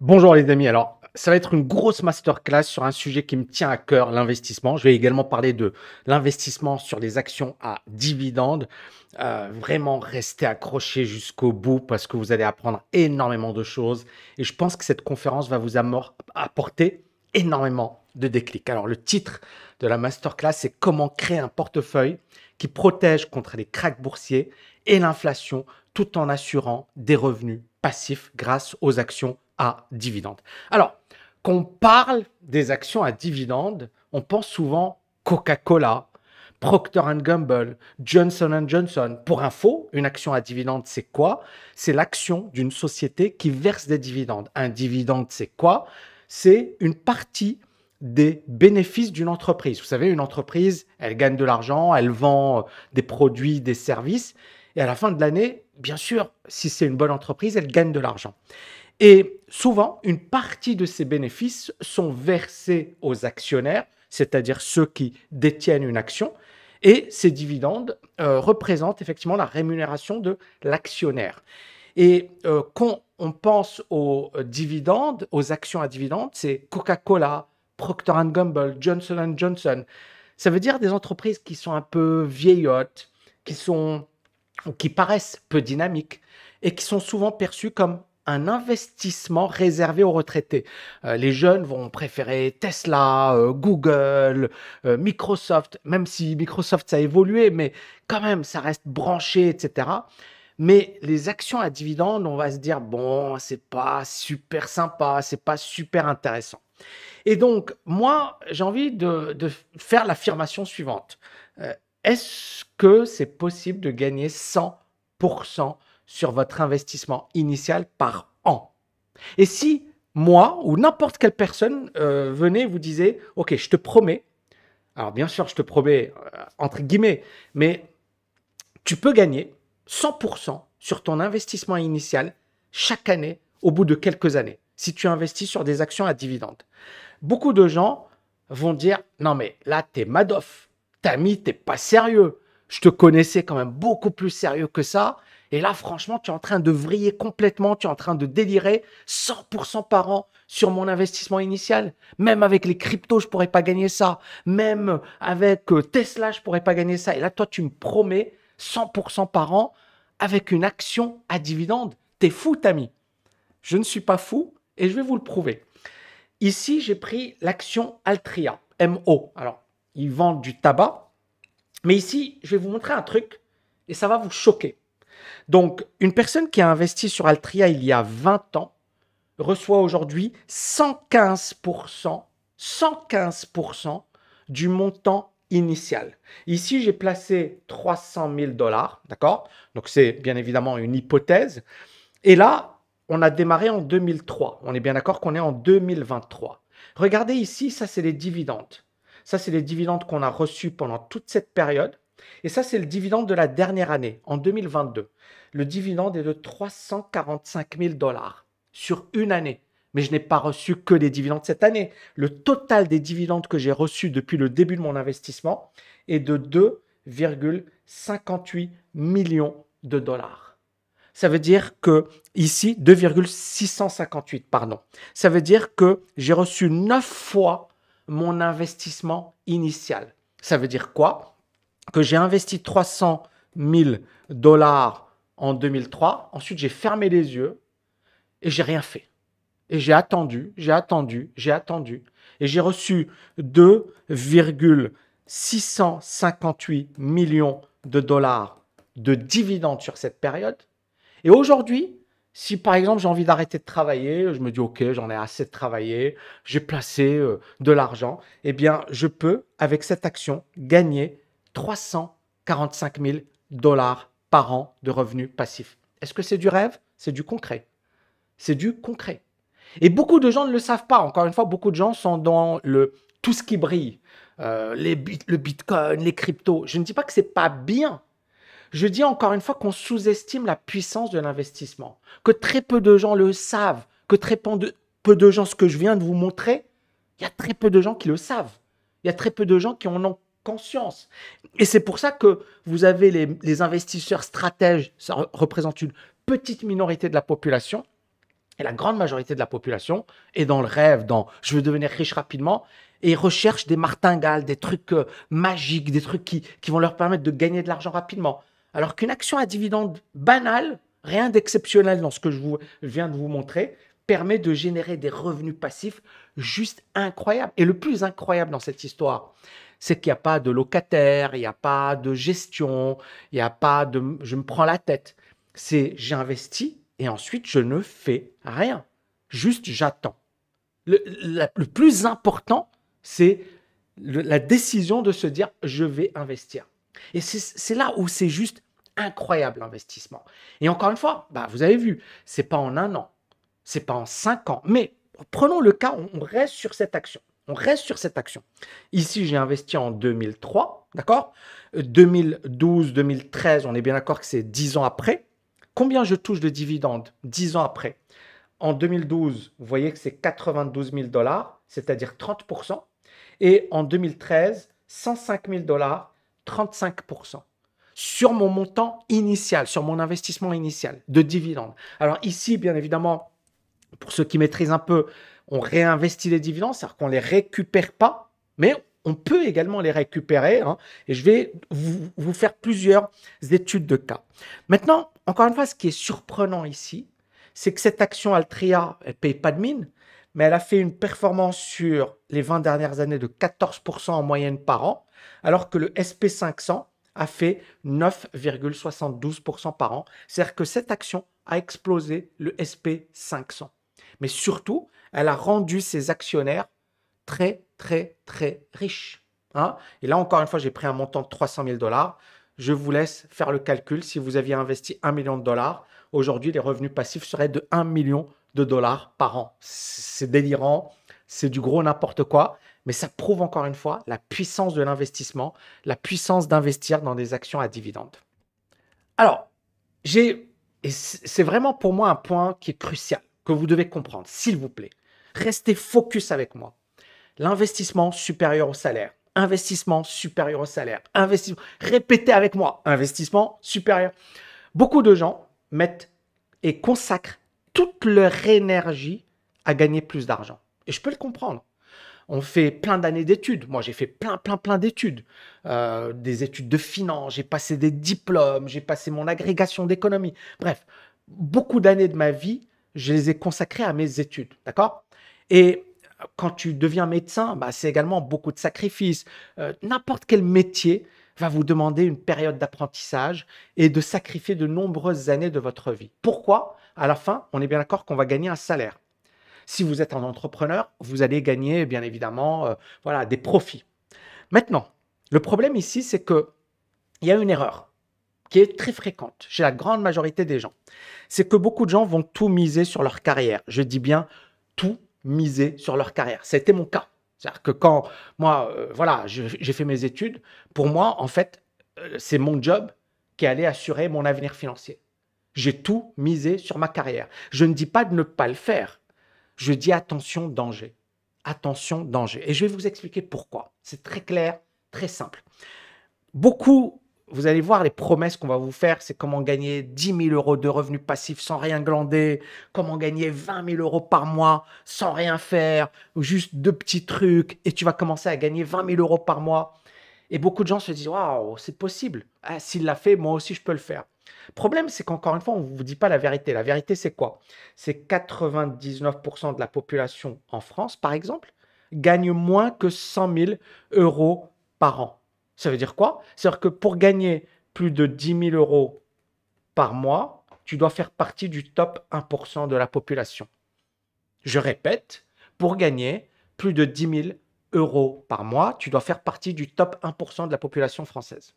Bonjour les amis, alors ça va être une grosse masterclass sur un sujet qui me tient à cœur, l'investissement. Je vais également parler de l'investissement sur les actions à dividendes. Euh, vraiment restez accrochés jusqu'au bout parce que vous allez apprendre énormément de choses et je pense que cette conférence va vous apporter énormément de déclics. Alors le titre de la masterclass c'est comment créer un portefeuille qui protège contre les cracks boursiers et l'inflation tout en assurant des revenus passifs grâce aux actions à dividendes. Alors, quand on parle des actions à dividendes, on pense souvent Coca-Cola, Procter Gamble, Johnson Johnson. Pour info, une action à dividende, c'est quoi C'est l'action d'une société qui verse des dividendes. Un dividende, c'est quoi C'est une partie des bénéfices d'une entreprise. Vous savez, une entreprise, elle gagne de l'argent, elle vend euh, des produits, des services, et à la fin de l'année, bien sûr, si c'est une bonne entreprise, elle gagne de l'argent. Et souvent, une partie de ces bénéfices sont versés aux actionnaires, c'est-à-dire ceux qui détiennent une action, et ces dividendes euh, représentent effectivement la rémunération de l'actionnaire. Et euh, quand on pense aux dividendes, aux actions à dividendes, c'est Coca-Cola, Procter Gamble, Johnson Johnson. Ça veut dire des entreprises qui sont un peu vieillottes, qui sont qui paraissent peu dynamiques et qui sont souvent perçues comme un investissement réservé aux retraités. Euh, les jeunes vont préférer Tesla, euh, Google, euh, Microsoft, même si Microsoft ça a évolué, mais quand même ça reste branché, etc. Mais les actions à dividendes, on va se dire bon, c'est pas super sympa, c'est pas super intéressant. Et donc moi, j'ai envie de faire l'affirmation suivante. Est-ce que c'est possible de gagner 100% sur votre investissement initial par an. Et si moi ou n'importe quelle personne euh, venait vous disait, OK, je te promets, alors bien sûr, je te promets, euh, entre guillemets, mais tu peux gagner 100% sur ton investissement initial chaque année au bout de quelques années, si tu investis sur des actions à dividendes. Beaucoup de gens vont dire, non mais là, t'es Madoff, t'as mis, t'es pas sérieux. Je te connaissais quand même beaucoup plus sérieux que ça. Et là, franchement, tu es en train de vriller complètement, tu es en train de délirer 100% par an sur mon investissement initial. Même avec les cryptos, je pourrais pas gagner ça. Même avec euh, Tesla, je pourrais pas gagner ça. Et là, toi, tu me promets 100% par an avec une action à dividende. T'es fou, Tami. Je ne suis pas fou et je vais vous le prouver. Ici, j'ai pris l'action Altria, MO. Alors, ils vendent du tabac. Mais ici, je vais vous montrer un truc et ça va vous choquer. Donc, une personne qui a investi sur Altria il y a 20 ans reçoit aujourd'hui 115%, 115% du montant initial. Ici, j'ai placé 300 000 dollars, d'accord Donc, c'est bien évidemment une hypothèse. Et là, on a démarré en 2003. On est bien d'accord qu'on est en 2023. Regardez ici, ça, c'est les dividendes. Ça, c'est les dividendes qu'on a reçus pendant toute cette période. Et ça, c'est le dividende de la dernière année, en 2022. Le dividende est de 345 000 dollars sur une année. Mais je n'ai pas reçu que les dividendes cette année. Le total des dividendes que j'ai reçus depuis le début de mon investissement est de 2,58 millions de dollars. Ça veut dire que ici 2,658 pardon. Ça veut dire que j'ai reçu 9 fois mon investissement initial. Ça veut dire quoi que j'ai investi 300 000 dollars en 2003. Ensuite, j'ai fermé les yeux et j'ai rien fait. Et j'ai attendu, j'ai attendu, j'ai attendu. Et j'ai reçu 2,658 millions de dollars de dividendes sur cette période. Et aujourd'hui, si par exemple j'ai envie d'arrêter de travailler, je me dis ok, j'en ai assez de travailler, j'ai placé euh, de l'argent, et eh bien je peux avec cette action gagner 345 000 dollars par an de revenus passifs. Est-ce que c'est du rêve C'est du concret. C'est du concret. Et beaucoup de gens ne le savent pas. Encore une fois, beaucoup de gens sont dans le tout ce qui brille. Euh, le bitcoin, les cryptos. Je ne dis pas que ce n'est pas bien. Je dis encore une fois qu'on sous-estime la puissance de l'investissement, que très peu de gens le savent, que très peu de gens, ce que je viens de vous montrer, il y a très peu de gens qui le savent. Il y a très peu de gens qui en ont conscience. Et c'est pour ça que vous avez les, investisseurs stratèges, ça représente une petite minorité de la population, et la grande majorité de la population est dans le rêve, dans je veux devenir riche rapidement, et recherche des martingales, des trucs euh, magiques, des trucs qui, qui vont leur permettre de gagner de l'argent rapidement. Alors qu'une action à dividende banale, rien d'exceptionnel dans ce que je, je viens de vous montrer, permet de générer des revenus passifs juste incroyables. Et le plus incroyable dans cette histoire, c'est qu'il n'y a pas de locataire, il n'y a pas de gestion, il n'y a pas de je me prends la tête. C'est j'investis et ensuite je ne fais rien. Juste j'attends. Le, plus important, c'est la décision de se dire je vais investir. Et c'est là où c'est juste incroyable l'investissement. Et encore une fois, bah, vous avez vu, c'est pas en un an, c'est pas en cinq ans, mais prenons le cas, on reste sur cette action. On reste sur cette action. Ici, j'ai investi en 2003, d'accord 2012, 2013, euh, on est bien d'accord que c'est 10 ans après. Combien je touche de dividendes 10 ans après En 2012, vous voyez que c'est 92 000 dollars, c'est-à-dire 30%. Et en 2013, 105 000 dollars, 35% sur mon montant initial, sur mon investissement initial de dividendes. Alors ici, bien évidemment, pour ceux qui maîtrisent un peu, on réinvestit les dividendes, c'est-à-dire qu'on ne les récupère pas, mais on peut également les récupérer. Hein. et je vais vous, faire plusieurs études de cas. Maintenant, encore une fois, ce qui est surprenant ici, c'est que cette action Altria, elle ne paye pas de mine, mais elle a fait une performance sur les 20 dernières années de 14% en moyenne par an, alors que le SP500 a fait 9,72% par an. C'est-à-dire que cette action a explosé le SP500. Mais surtout, elle a rendu ses actionnaires très, très, très riches. Hein. Et là, encore une fois, j'ai pris un montant de 300 000 dollars. Je vous laisse faire le calcul. Si vous aviez investi 1 million de dollars, aujourd'hui, les revenus passifs seraient de 1 million de dollars par an. C'est délirant, c'est du gros n'importe quoi, mais ça prouve encore une fois la puissance de l'investissement, la puissance d'investir dans des actions à dividendes. Alors, j'ai, c'est vraiment pour moi un point qui est crucial, que vous devez comprendre, s'il vous plaît. Restez focus avec moi. L'investissement supérieur au salaire. Investissement supérieur au salaire. Investissement. Répétez avec moi. Investissement supérieur. Beaucoup de gens mettent et consacrent toute leur énergie à gagner plus d'argent. Et je peux le comprendre. On fait plein d'années d'études. Moi, j'ai fait plein, plein, plein d'études. Euh, des études de finance, j'ai passé des diplômes, j'ai passé mon agrégation d'économie. Bref, beaucoup d'années de ma vie, je les ai consacrées à mes études. D'accord et quand tu deviens médecin, bah, c'est également beaucoup de sacrifices. Euh, n'importe quel métier va vous demander une période d'apprentissage et de sacrifier de nombreuses années de votre vie. Pourquoi À la fin, on est bien d'accord qu'on va gagner un salaire. Si vous êtes un entrepreneur, vous allez gagner bien évidemment euh, voilà, des profits. Maintenant, le problème ici, c'est que il y a une erreur qui est très fréquente chez la grande majorité des gens. C'est que beaucoup de gens vont tout miser sur leur carrière. Je dis bien tout miser sur leur carrière. C'était mon cas. C'est-à-dire que quand moi, euh, voilà, j'ai fait mes études, pour moi, en fait, euh, c'est mon job qui allait assurer mon avenir financier. J'ai tout misé sur ma carrière. Je ne dis pas de ne pas le faire. Je dis attention, danger. Attention, danger. Et je vais vous expliquer pourquoi. C'est très clair, très simple. Beaucoup vous allez voir les promesses qu'on va vous faire, c'est comment gagner 10 000 euros de revenus passifs sans rien glander, comment gagner 20 000 euros par mois sans rien faire, ou juste deux petits trucs, et tu vas commencer à gagner 20 000 euros par mois. Et beaucoup de gens se disent, waouh, c'est possible. Ah, s'il l'a fait, moi aussi, je peux le faire. Problème, c'est qu'encore une fois, on ne vous dit pas la vérité. La vérité, c'est quoi C'est 99% de la population en France, par exemple, gagne moins que 100 000 euros par an. Ça veut dire quoi C'est-à-dire que pour gagner plus de 10 000 euros par mois, tu dois faire partie du top 1% de la population. Je répète, pour gagner plus de 10 000 euros par mois, tu dois faire partie du top 1% de la population française.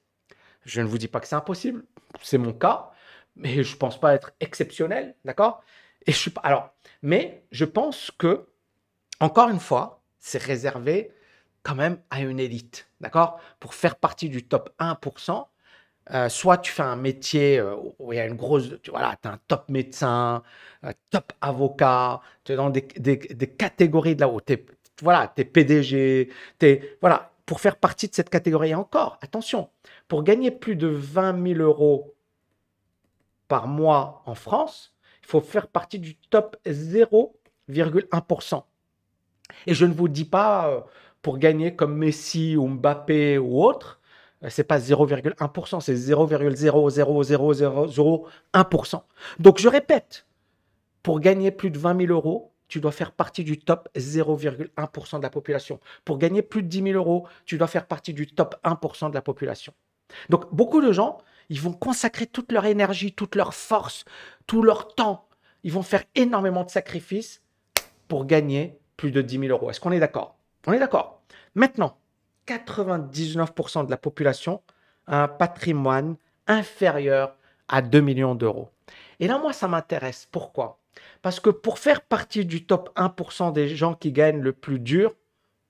Je ne vous dis pas que c'est impossible, c'est mon cas, mais je ne pense pas être exceptionnel, d'accord Et je suis pas... Alors, mais je pense que, encore une fois, c'est réservé quand même à une élite, d'accord Pour faire partie du top 1%, euh, soit tu fais un métier euh, où il y a une grosse, tu voilà, es un top médecin, euh, top avocat, tu es dans des, des, catégories de là-haut, tu voilà, es PDG, tu es, voilà, pour faire partie de cette catégorie. Et encore, attention, pour gagner plus de 20 000 euros par mois en France, il faut faire partie du top 0,1%. Et je ne vous dis pas pour gagner comme Messi ou Mbappé ou autre, euh, c'est pas 0,1%, c'est 0,00001%. Donc je répète, pour gagner plus de 20 000 euros, tu dois faire partie du top 0,1% de la population. Pour gagner plus de 10 000 euros, tu dois faire partie du top 1% de la population. Donc beaucoup de gens, ils vont consacrer toute leur énergie, toute leur force, tout leur temps. Ils vont faire énormément de sacrifices pour gagner plus de 10 000 euros. Est-ce qu'on est d'accord on est d'accord. Maintenant, 99% de la population a un patrimoine inférieur à 2 millions d'euros. Et là, moi, ça m'intéresse. Pourquoi Parce que pour faire partie du top 1% des gens qui gagnent le plus dur,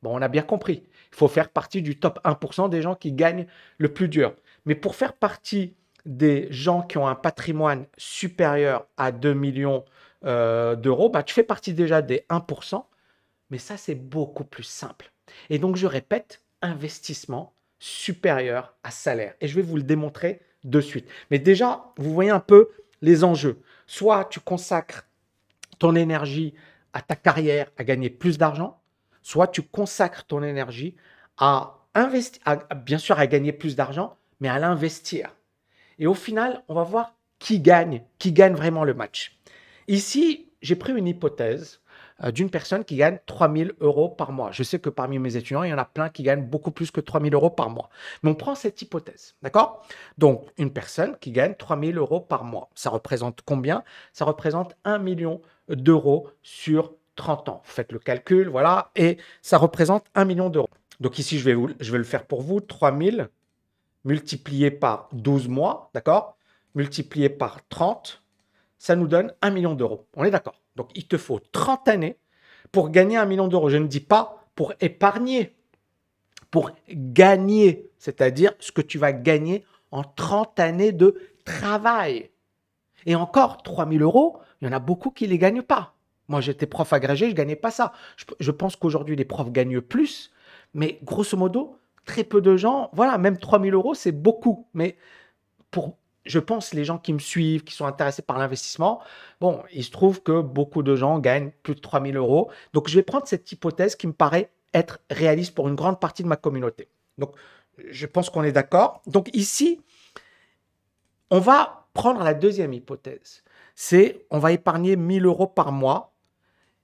bon, on a bien compris, il faut faire partie du top 1% des gens qui gagnent le plus dur. Mais pour faire partie des gens qui ont un patrimoine supérieur à 2 millions euh, d'euros, bah, tu fais partie déjà des 1%. Mais ça, c'est beaucoup plus simple. Et donc, je répète, investissement supérieur à salaire. Et je vais vous le démontrer de suite. Mais déjà, vous voyez un peu les enjeux. Soit tu consacres ton énergie à ta carrière, à gagner plus d'argent, soit tu consacres ton énergie à investir, bien sûr à gagner plus d'argent, mais à l'investir. Et au final, on va voir qui gagne, qui gagne vraiment le match. Ici, j'ai pris une hypothèse euh, d'une personne qui gagne 3000 euros par mois. Je sais que parmi mes étudiants, il y en a plein qui gagnent beaucoup plus que 3000 euros par mois. Mais on prend cette hypothèse, d'accord Donc, une personne qui gagne 3000 euros par mois, ça représente combien Ça représente 1 million d'euros sur 30 ans. Faites le calcul, voilà, et ça représente 1 million d'euros. Donc ici, je vais, vous, je vais le faire pour vous, 3000 multiplié par 12 mois, d'accord Multiplié par 30, ça nous donne 1 million d'euros. On est d'accord donc il te faut 30 années pour gagner un million d'euros. Je ne dis pas pour épargner, pour gagner, c'est-à-dire ce que tu vas gagner en 30 années de travail. Et encore, 000 euros, il y en a beaucoup qui ne les gagnent pas. Moi, j'étais prof agrégé, je ne gagnais pas ça. Je, pense qu'aujourd'hui, les profs gagnent plus, mais grosso modo, très peu de gens, voilà, même 000 euros, c'est beaucoup. Mais pour je pense les gens qui me suivent, qui sont intéressés par l'investissement, bon, il se trouve que beaucoup de gens gagnent plus de 3000 euros. Donc, je vais prendre cette hypothèse qui me paraît être réaliste pour une grande partie de ma communauté. Donc, je pense qu'on est d'accord. Donc, ici, on va prendre la deuxième hypothèse. C'est on va épargner 1000 euros par mois.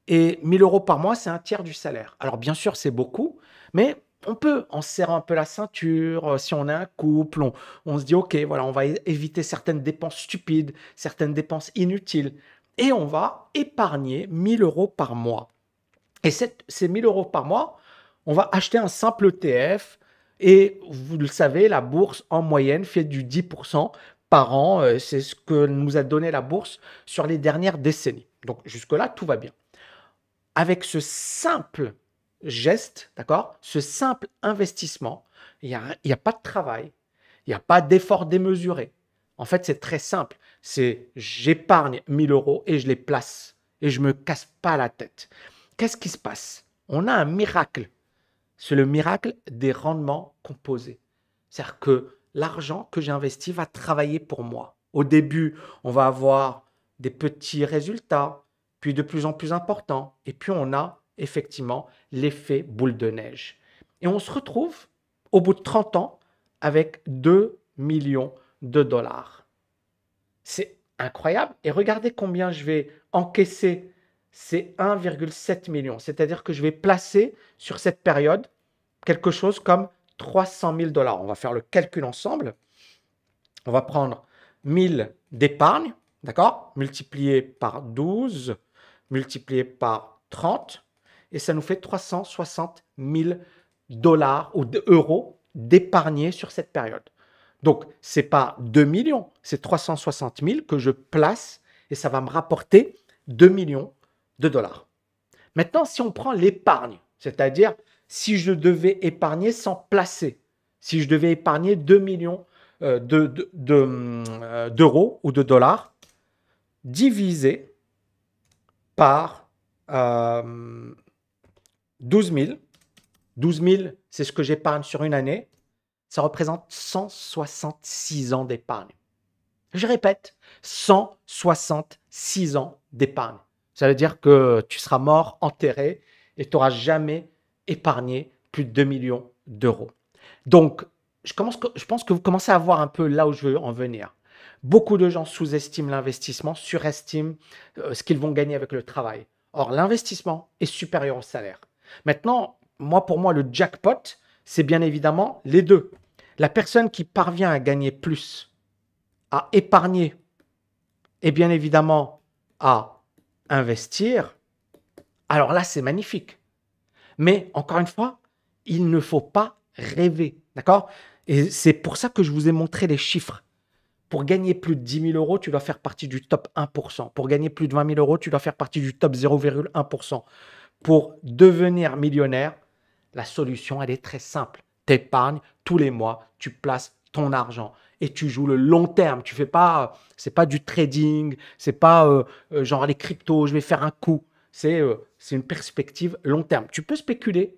Et 1000 euros par mois, c'est un tiers du salaire. Alors, bien sûr, c'est beaucoup, mais on peut, en serrant un peu la ceinture, euh, si on a un couple, on, se dit, OK, voilà, on va éviter certaines dépenses stupides, certaines dépenses inutiles, et on va épargner 1000 euros par mois. Et cette, ces 1000 euros par mois, on va acheter un simple ETF, et vous le savez, la bourse en moyenne fait du 10% par an, euh, c'est ce que nous a donné la bourse sur les dernières décennies. Donc jusque-là, tout va bien. Avec ce simple geste, d'accord Ce simple investissement, il n'y a, pas de travail, il n'y a pas d'effort démesuré. En fait, c'est très simple. C'est j'épargne 1000 euros et je les place et je me casse pas la tête. Qu'est-ce qui se passe On a un miracle. C'est le miracle des rendements composés. C'est-à-dire que l'argent que j'investis va travailler pour moi. Au début, on va avoir des petits résultats, puis de plus en plus importants, et puis on a effectivement l'effet boule de neige. Et on se retrouve au bout de 30 ans avec 2 millions de dollars. C'est incroyable. Et regardez combien je vais encaisser. ces 1,7 millions. C'est-à-dire que je vais placer sur cette période quelque chose comme 300 000 dollars. On va faire le calcul ensemble. On va prendre 1000 d'épargne, d'accord Multiplié par 12, multiplié par 30, et ça nous fait 360 000 dollars ou euros d'épargné sur cette période. Donc, ce n'est pas 2 millions, c'est 360 000 que je place et ça va me rapporter 2 millions de dollars. Maintenant, si on prend l'épargne, c'est-à-dire si je devais épargner sans placer, si je devais épargner 2 millions euh, euh, d'euros de, ou de dollars, divisé par euh, 12 000. 12 000, c'est ce que j'épargne sur une année. Ça représente 166 ans d'épargne. Je répète, 166 ans d'épargne. Ça veut dire que tu seras mort, enterré, et tu n'auras jamais épargné plus de 2 millions d'euros. Donc, je, commence, je pense que vous commencez à voir un peu là où je veux en venir. Beaucoup de gens sous-estiment l'investissement, surestiment euh, ce qu'ils vont gagner avec le travail. Or, l'investissement est supérieur au salaire. Maintenant, moi, pour moi, le jackpot, c'est bien évidemment les deux. La personne qui parvient à gagner plus, à épargner, et bien évidemment à investir, alors là, c'est magnifique. Mais encore une fois, il ne faut pas rêver. D'accord Et c'est pour ça que je vous ai montré les chiffres. Pour gagner plus de 10 000 euros, tu dois faire partie du top 1%. Pour gagner plus de 20 000 euros, tu dois faire partie du top 0,1% pour devenir millionnaire, la solution, elle est très simple. épargnes tous les mois, tu places ton argent et tu joues le long terme. Tu fais pas, euh, c'est pas du trading, c'est pas euh, euh, genre les cryptos, je vais faire un coup. C'est une perspective long terme. Tu peux spéculer,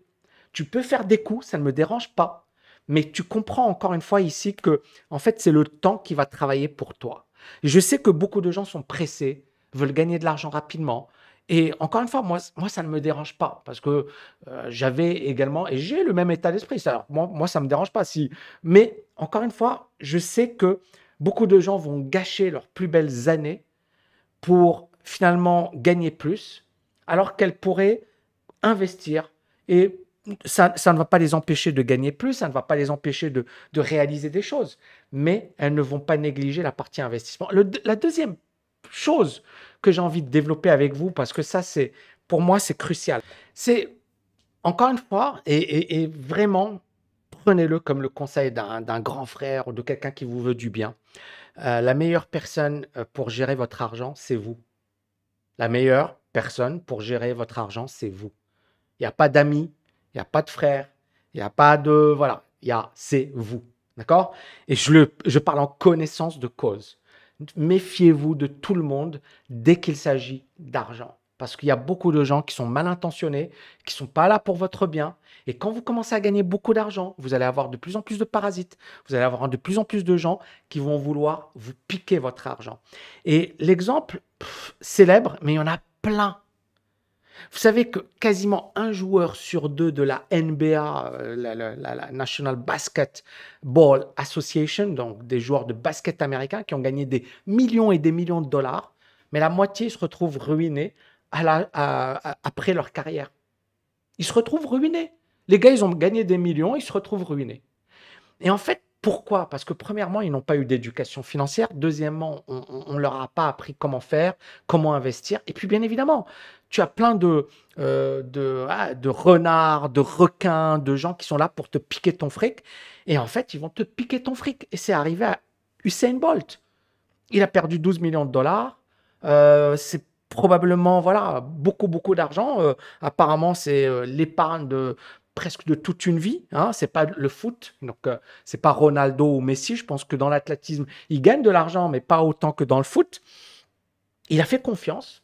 tu peux faire des coups, ça ne me dérange pas. Mais tu comprends encore une fois ici que, en fait, c'est le temps qui va travailler pour toi. je sais que beaucoup de gens sont pressés, veulent gagner de l'argent rapidement, et encore une fois, moi, ça ne me dérange pas parce que euh, j'avais également, et j'ai le même état d'esprit. Moi, moi, ça ne me dérange pas. Si... Mais encore une fois, je sais que beaucoup de gens vont gâcher leurs plus belles années pour finalement gagner plus, alors qu'elles pourraient investir. Et ça, ne va pas les empêcher de gagner plus, ça ne va pas les empêcher de, réaliser des choses. Mais elles ne vont pas négliger la partie investissement. la deuxième chose que j'ai envie de développer avec vous parce que ça, c'est pour moi, c'est crucial. C'est encore une fois, et, vraiment, prenez-le comme le conseil d'un grand frère ou de quelqu'un qui vous veut du bien. Euh, la meilleure personne euh, pour gérer votre argent, c'est vous. La meilleure personne pour gérer votre argent, c'est vous. Il n'y a pas d'amis, il n'y a pas de frères, il n'y a pas de... Voilà, il y a, c'est vous. D'accord Et je, le, je parle en connaissance de cause méfiez-vous de tout le monde dès qu'il s'agit d'argent. Parce qu'il y a beaucoup de gens qui sont mal intentionnés, qui ne sont pas là pour votre bien. Et quand vous commencez à gagner beaucoup d'argent, vous allez avoir de plus en plus de parasites. Vous allez avoir de plus en plus de gens qui vont vouloir vous piquer votre argent. Et l'exemple célèbre, mais il y en a plein vous savez que quasiment un joueur sur deux de la NBA, euh, la, National Basketball Association, donc des joueurs de basket américains qui ont gagné des millions et des millions de dollars, mais la moitié se retrouve ruinés après leur carrière. Ils se retrouvent ruinés. Les gars, ils ont gagné des millions, ils se retrouvent ruinés. Et en fait, pourquoi Parce que premièrement, ils n'ont pas eu d'éducation financière. Deuxièmement, on ne leur a pas appris comment faire, comment investir. Et puis, bien évidemment, tu as plein de, euh, ah, de, renards, de requins, de gens qui sont là pour te piquer ton fric. Et en fait, ils vont te piquer ton fric. Et c'est arrivé à Usain Bolt. Il a perdu 12 millions de dollars. Euh, c'est probablement voilà beaucoup beaucoup d'argent. Euh, apparemment, c'est l'épargne de presque de toute une vie. Ce hein. C'est pas le foot, donc c'est pas Ronaldo ou Messi. Je pense que dans l'athlétisme, il gagne de l'argent, mais pas autant que dans le foot. Il a fait confiance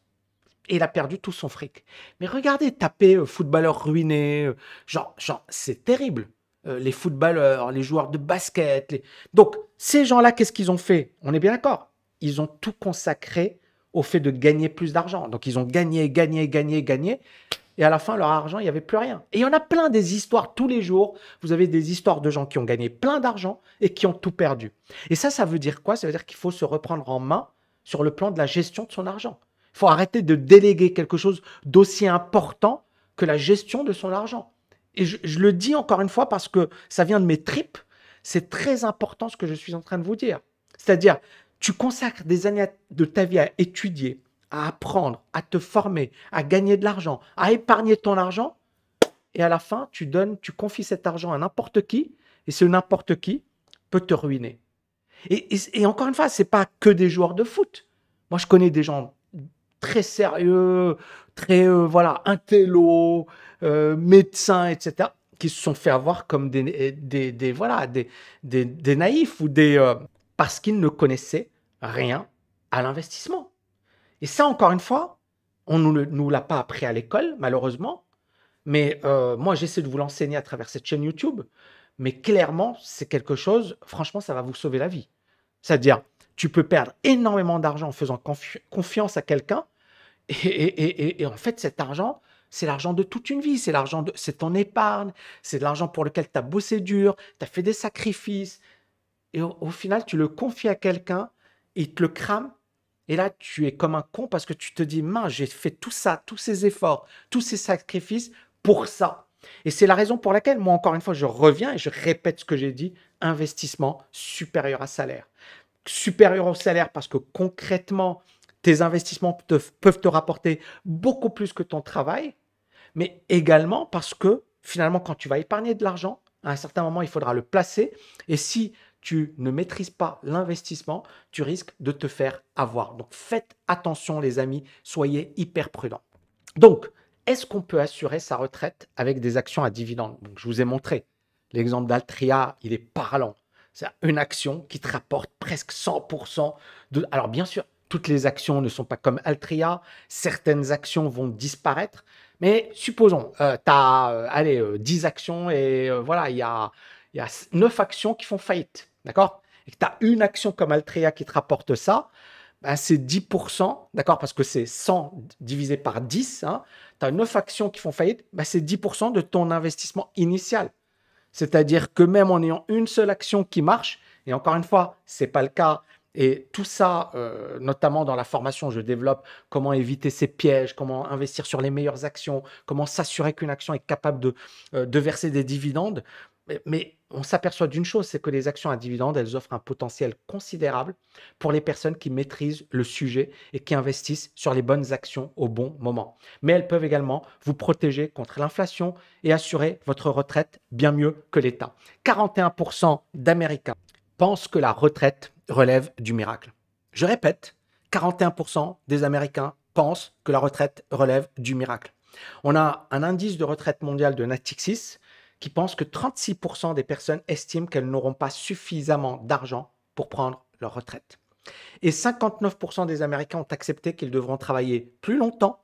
et il a perdu tout son fric. Mais regardez, taper euh, footballeur ruiné, euh, genre, c'est terrible. Euh, les footballeurs, les joueurs de basket. Donc, ces gens-là, qu'est-ce qu'ils ont fait On est bien d'accord. Ils ont tout consacré au fait de gagner plus d'argent. Donc, ils ont gagné, gagné, gagné, gagné. Et à la fin, leur argent, il n'y avait plus rien. Et il y en a plein des histoires tous les jours. Vous avez des histoires de gens qui ont gagné plein d'argent et qui ont tout perdu. Et ça, ça veut dire quoi Ça veut dire qu'il faut se reprendre en main sur le plan de la gestion de son argent faut arrêter de déléguer quelque chose d'aussi important que la gestion de son argent. Et je, le dis encore une fois parce que ça vient de mes tripes. C'est très important ce que je suis en train de vous dire. C'est-à-dire, tu consacres des années de ta vie à étudier, à apprendre, à te former, à gagner de l'argent, à épargner ton argent. Et à la fin, tu donnes, tu confies cet argent à n'importe qui. Et ce n'importe qui peut te ruiner. Et, et encore une fois, c'est pas que des joueurs de foot. Moi, je connais des gens très sérieux, très euh, voilà, intello, euh, médecin, etc., qui se sont fait avoir comme des, des, voilà, des, des, naïfs ou des euh, parce qu'ils ne connaissaient rien à l'investissement. Et ça, encore une fois, on ne nous, nous l'a pas appris à l'école, malheureusement. Mais euh, moi, j'essaie de vous l'enseigner à travers cette chaîne YouTube. Mais clairement, c'est quelque chose, franchement, ça va vous sauver la vie. C'est-à-dire, tu peux perdre énormément d'argent en faisant confiance à quelqu'un et, en fait, cet argent, c'est l'argent de toute une vie, c'est l'argent c'est ton épargne, c'est de l'argent pour lequel tu as bossé dur, tu as fait des sacrifices. Et au, final, tu le confies à quelqu'un, il te le crame, et là, tu es comme un con parce que tu te dis, mince, j'ai fait tout ça, tous ces efforts, tous ces sacrifices pour ça. Et c'est la raison pour laquelle, moi, encore une fois, je reviens et je répète ce que j'ai dit, investissement supérieur à salaire. Supérieur au salaire parce que concrètement, tes investissements peuvent te rapporter beaucoup plus que ton travail, mais également parce que finalement, quand tu vas épargner de l'argent, à un certain moment, il faudra le placer. Et si tu ne maîtrises pas l'investissement, tu risques de te faire avoir. Donc faites attention les amis, soyez hyper prudents. Donc, est-ce qu'on peut assurer sa retraite avec des actions à dividendes Je vous ai montré l'exemple d'Altria, il est parlant. C'est une action qui te rapporte presque 100% de... Alors bien sûr, toutes les actions ne sont pas comme Altria, certaines actions vont disparaître. Mais supposons, tu as 10 actions et euh, voilà, il y a, y a 9 actions qui font faillite, d'accord Et que tu as une action comme Altria qui te rapporte ça, ben, c'est 10%, d'accord Parce que c'est 100 divisé par 10, tu as 9 actions qui font faillite, ben c'est 10% de ton investissement initial. C'est-à-dire que même en ayant une seule action qui marche, et encore une fois, ce n'est pas le cas et tout ça, euh, notamment dans la formation, je développe comment éviter ces pièges, comment investir sur les meilleures actions, comment s'assurer qu'une action est capable de, euh, verser des dividendes. mais on s'aperçoit d'une chose, c'est que les actions à dividendes, elles offrent un potentiel considérable pour les personnes qui maîtrisent le sujet et qui investissent sur les bonnes actions au bon moment. Mais elles peuvent également vous protéger contre l'inflation et assurer votre retraite bien mieux que l'État. 41% d'Américains pensent que la retraite relève du miracle. Je répète, 41% des Américains pensent que la retraite relève du miracle. On a un indice de retraite mondial de Natixis qui pense que 36% des personnes estiment qu'elles n'auront pas suffisamment d'argent pour prendre leur retraite. Et 59% des Américains ont accepté qu'ils devront travailler plus longtemps,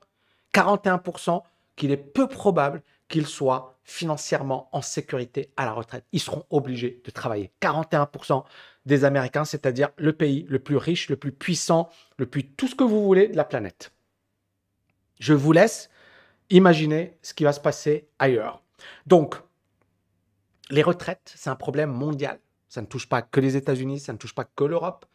41% qu'il est peu probable qu'ils soient financièrement en sécurité à la retraite. Ils seront obligés de travailler. 41% des Américains, c'est-à-dire le pays le plus riche, le plus puissant, le plus tout ce que vous voulez de la planète. Je vous laisse imaginer ce qui va se passer ailleurs. Donc, les retraites, c'est un problème mondial. Ça ne touche pas que les États-Unis, ça ne touche pas que l'Europe.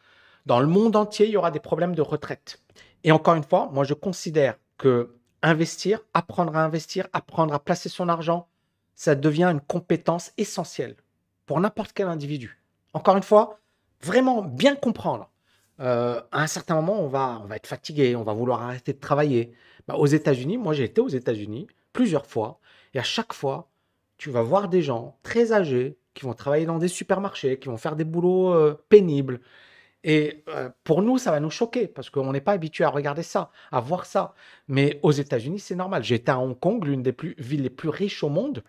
Dans le monde entier, il y aura des problèmes de retraite. Et encore une fois, moi, je considère que investir, apprendre à investir, apprendre à placer son argent, ça devient une compétence essentielle pour n'importe quel individu. Encore une fois, vraiment bien comprendre. Euh, à un certain moment, on va, on va être fatigué, on va vouloir arrêter de travailler. Bah, aux États-Unis, moi j'ai été aux États-Unis plusieurs fois, et à chaque fois, tu vas voir des gens très âgés qui vont travailler dans des supermarchés, qui vont faire des boulots euh, pénibles, et euh, pour nous, ça va nous choquer parce qu'on n'est pas habitué à regarder ça, à voir ça. Mais aux États-Unis, c'est normal. J'étais à Hong Kong, l'une des plus, villes les plus riches au monde.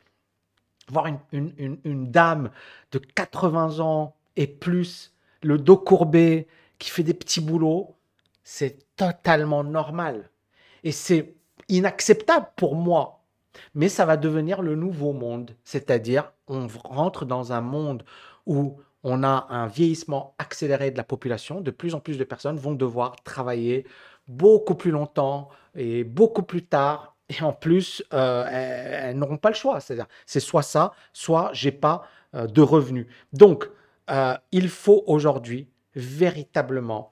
Voir une, une dame de 80 ans et plus, le dos courbé, qui fait des petits boulots, c'est totalement normal. Et c'est inacceptable pour moi. Mais ça va devenir le nouveau monde. C'est-à-dire, on rentre dans un monde où on a un vieillissement accéléré de la population. De plus en plus de personnes vont devoir travailler beaucoup plus longtemps et beaucoup plus tard. Et en plus, euh, elles, n'auront pas le choix. C'est-à-dire, c'est soit ça, soit j'ai pas euh, de revenus. Donc, euh, il faut aujourd'hui véritablement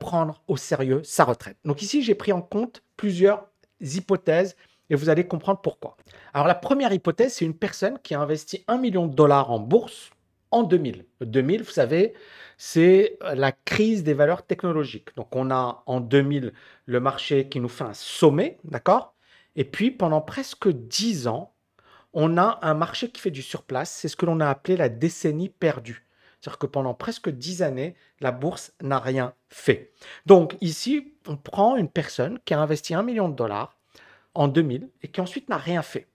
prendre au sérieux sa retraite. Donc ici, j'ai pris en compte plusieurs hypothèses et vous allez comprendre pourquoi. Alors la première hypothèse, c'est une personne qui a investi un million de dollars en bourse en 2000. 2000, vous savez, c'est euh, la crise des valeurs technologiques. Donc on a en 2000 le marché qui nous fait un sommet, d'accord Et puis pendant presque 10 ans, on a un marché qui fait du surplace, c'est ce que l'on a appelé la décennie perdue. C'est-à-dire que pendant presque 10 années, la bourse n'a rien fait. Donc ici, on prend une personne qui a investi un million de dollars en 2000 et qui ensuite n'a rien fait.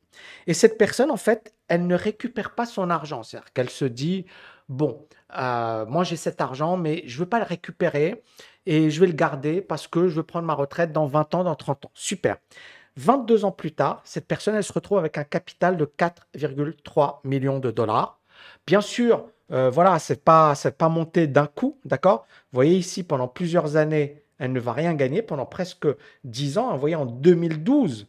Et cette personne, en fait, elle ne récupère pas son argent. C'est-à-dire qu'elle se dit, bon, euh, moi j'ai cet argent, mais je ne veux pas le récupérer et je vais le garder parce que je veux prendre ma retraite dans 20 ans, dans 30 ans. Super. 22 ans plus tard, cette personne, elle se retrouve avec un capital de 4,3 millions de dollars. Bien sûr, euh, voilà, ce n'est pas, pas monté d'un coup, d'accord Vous voyez ici, pendant plusieurs années, elle ne va rien gagner. Pendant presque 10 ans, vous voyez, en 2012,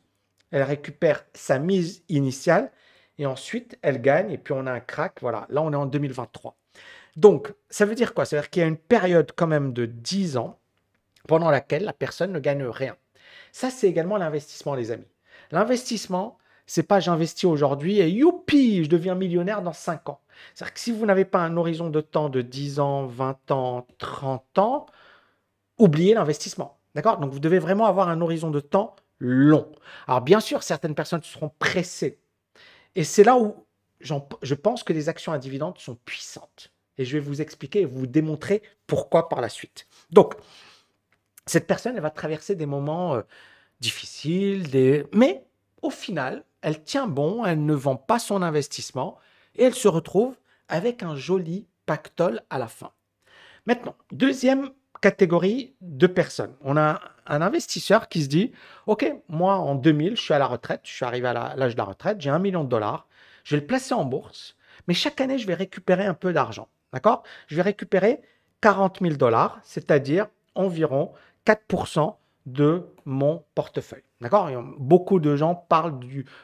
elle récupère sa mise initiale et ensuite elle gagne, et puis on a un crack. Voilà, là on est en 2023. Donc, ça veut dire quoi C'est-à-dire qu'il y a une période quand même de 10 ans pendant laquelle la personne ne gagne rien. Ça, c'est également l'investissement, les amis. L'investissement, c'est pas j'investis aujourd'hui et youpi, je deviens millionnaire dans 5 ans. C'est-à-dire que si vous n'avez pas un horizon de temps de 10 ans, 20 ans, 30 ans, oubliez l'investissement. D'accord Donc vous devez vraiment avoir un horizon de temps long. Alors bien sûr, certaines personnes seront pressées. Et c'est là où je pense que les actions à dividendes sont puissantes. Et je vais vous expliquer et vous démontrer pourquoi par la suite. Donc, cette personne, elle va traverser des moments euh, difficiles, des... mais au final, elle tient bon, elle ne vend pas son investissement et elle se retrouve avec un joli pactole à la fin. Maintenant, deuxième catégorie de personnes. On a un investisseur qui se dit, OK, moi en 2000, je suis à la retraite, je suis arrivé à l'âge de la retraite, j'ai un million de dollars, je vais le placer en bourse, mais chaque année, je vais récupérer un peu d'argent. D'accord Je vais récupérer 40 000 dollars, c'est-à-dire environ 4% de mon portefeuille. D'accord Beaucoup de gens parlent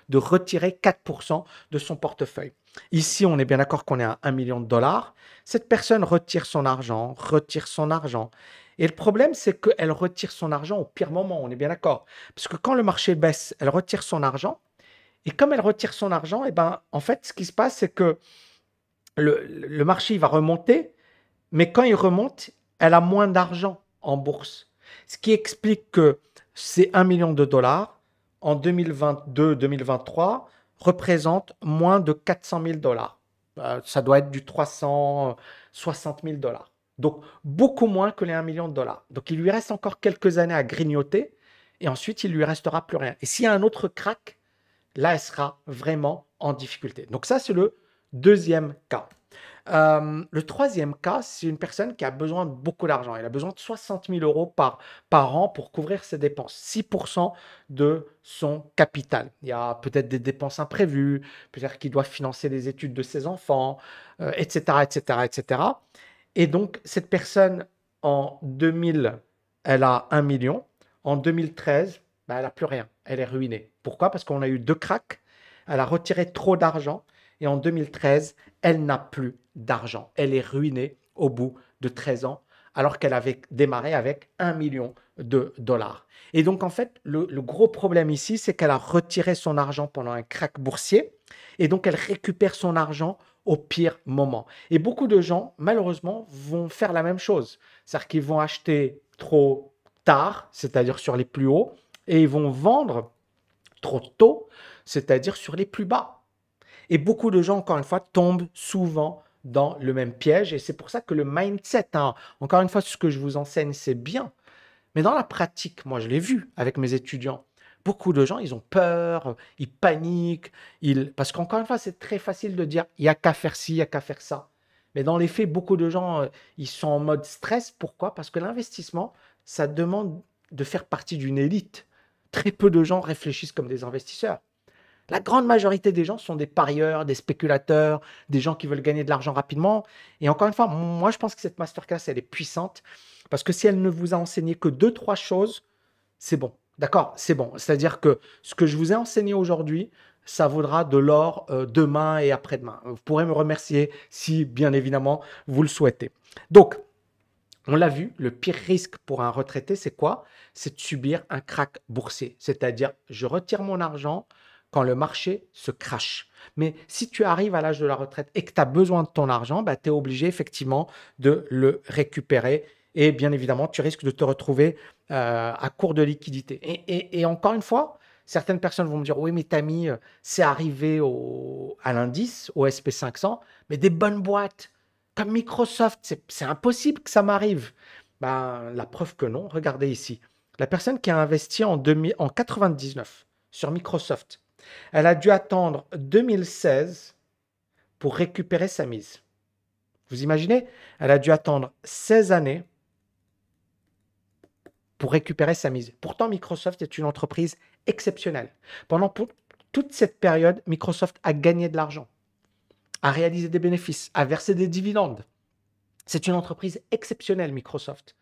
de retirer 4% de son portefeuille. Ici, on est bien d'accord qu'on est à 1 million de dollars. Cette personne retire son argent, retire son argent. Et le problème, c'est qu'elle retire son argent au pire moment, on est bien d'accord. Parce que quand le marché baisse, elle retire son argent. Et comme elle retire son argent, et eh ben, en fait, ce qui se passe, c'est que le, marché va remonter, mais quand il remonte, elle a moins d'argent en bourse. Ce qui explique que c'est 1 million de dollars en 2022-2023 représente moins de 400 000 dollars. Euh, ça doit être du 360 000 dollars. Donc beaucoup moins que les 1 million de dollars. Donc il lui reste encore quelques années à grignoter et ensuite il lui restera plus rien. Et s'il y a un autre crack, là elle sera vraiment en difficulté. Donc ça c'est le deuxième cas le troisième cas, c'est une personne qui a besoin de beaucoup d'argent. Elle a besoin de 60 000 euros par, an pour couvrir ses dépenses, 6% de son capital. Il y a peut-être des dépenses imprévues, peut-être qu'il doit financer les études de ses enfants, etc., etc., etc. Et donc, cette personne, en 2000, elle a un million. En 2013, bah, elle n'a plus rien. Elle est ruinée. Pourquoi Parce qu'on a eu deux cracks. Elle a retiré trop d'argent. Et en 2013, elle n'a plus d'argent. Elle est ruinée au bout de 13 ans, alors qu'elle avait démarré avec 1 million de dollars. Et donc, en fait, le, gros problème ici, c'est qu'elle a retiré son argent pendant un crack boursier, et donc elle récupère son argent au pire moment. Et beaucoup de gens, malheureusement, vont faire la même chose. C'est-à-dire qu'ils vont acheter trop tard, c'est-à-dire sur les plus hauts, et ils vont vendre trop tôt, c'est-à-dire sur les plus bas. Et beaucoup de gens, encore une fois, tombent souvent dans le même piège. Et c'est pour ça que le mindset, hein, encore une fois, ce que je vous enseigne, c'est bien. Mais dans la pratique, moi, je l'ai vu avec mes étudiants. Beaucoup de gens, ils ont peur, ils paniquent, ils... parce qu'encore une fois, c'est très facile de dire, il n'y a qu'à faire ci, il n'y a qu'à faire ça. Mais dans les faits, beaucoup de gens, euh, ils sont en mode stress. Pourquoi Parce que l'investissement, ça demande de faire partie d'une élite. Très peu de gens réfléchissent comme des investisseurs. La grande majorité des gens sont des parieurs, des spéculateurs, des gens qui veulent gagner de l'argent rapidement. Et encore une fois, moi, je pense que cette masterclass, elle est puissante parce que si elle ne vous a enseigné que deux, trois choses, c'est bon. D'accord C'est bon. C'est-à-dire que ce que je vous ai enseigné aujourd'hui, ça vaudra de l'or euh, demain et après-demain. Vous pourrez me remercier si, bien évidemment, vous le souhaitez. Donc, on l'a vu, le pire risque pour un retraité, c'est quoi C'est de subir un crack boursier. C'est-à-dire, je retire mon argent, quand le marché se crache. Mais si tu arrives à l'âge de la retraite et que tu as besoin de ton argent, bah, tu es obligé effectivement de le récupérer. Et bien évidemment, tu risques de te retrouver euh, à court de liquidité. Et, encore une fois, certaines personnes vont me dire, oui, mais mis, euh, c'est arrivé au, à l'indice, au SP500, mais des bonnes boîtes comme Microsoft, c'est impossible que ça m'arrive. Ben, la preuve que non, regardez ici. La personne qui a investi en, 1999 sur Microsoft, elle a dû attendre 2016 pour récupérer sa mise. Vous imaginez Elle a dû attendre 16 années pour récupérer sa mise. Pourtant, Microsoft est une entreprise exceptionnelle. Pendant toute cette période, Microsoft a gagné de l'argent, a réalisé des bénéfices, a versé des dividendes. C'est une entreprise exceptionnelle, Microsoft.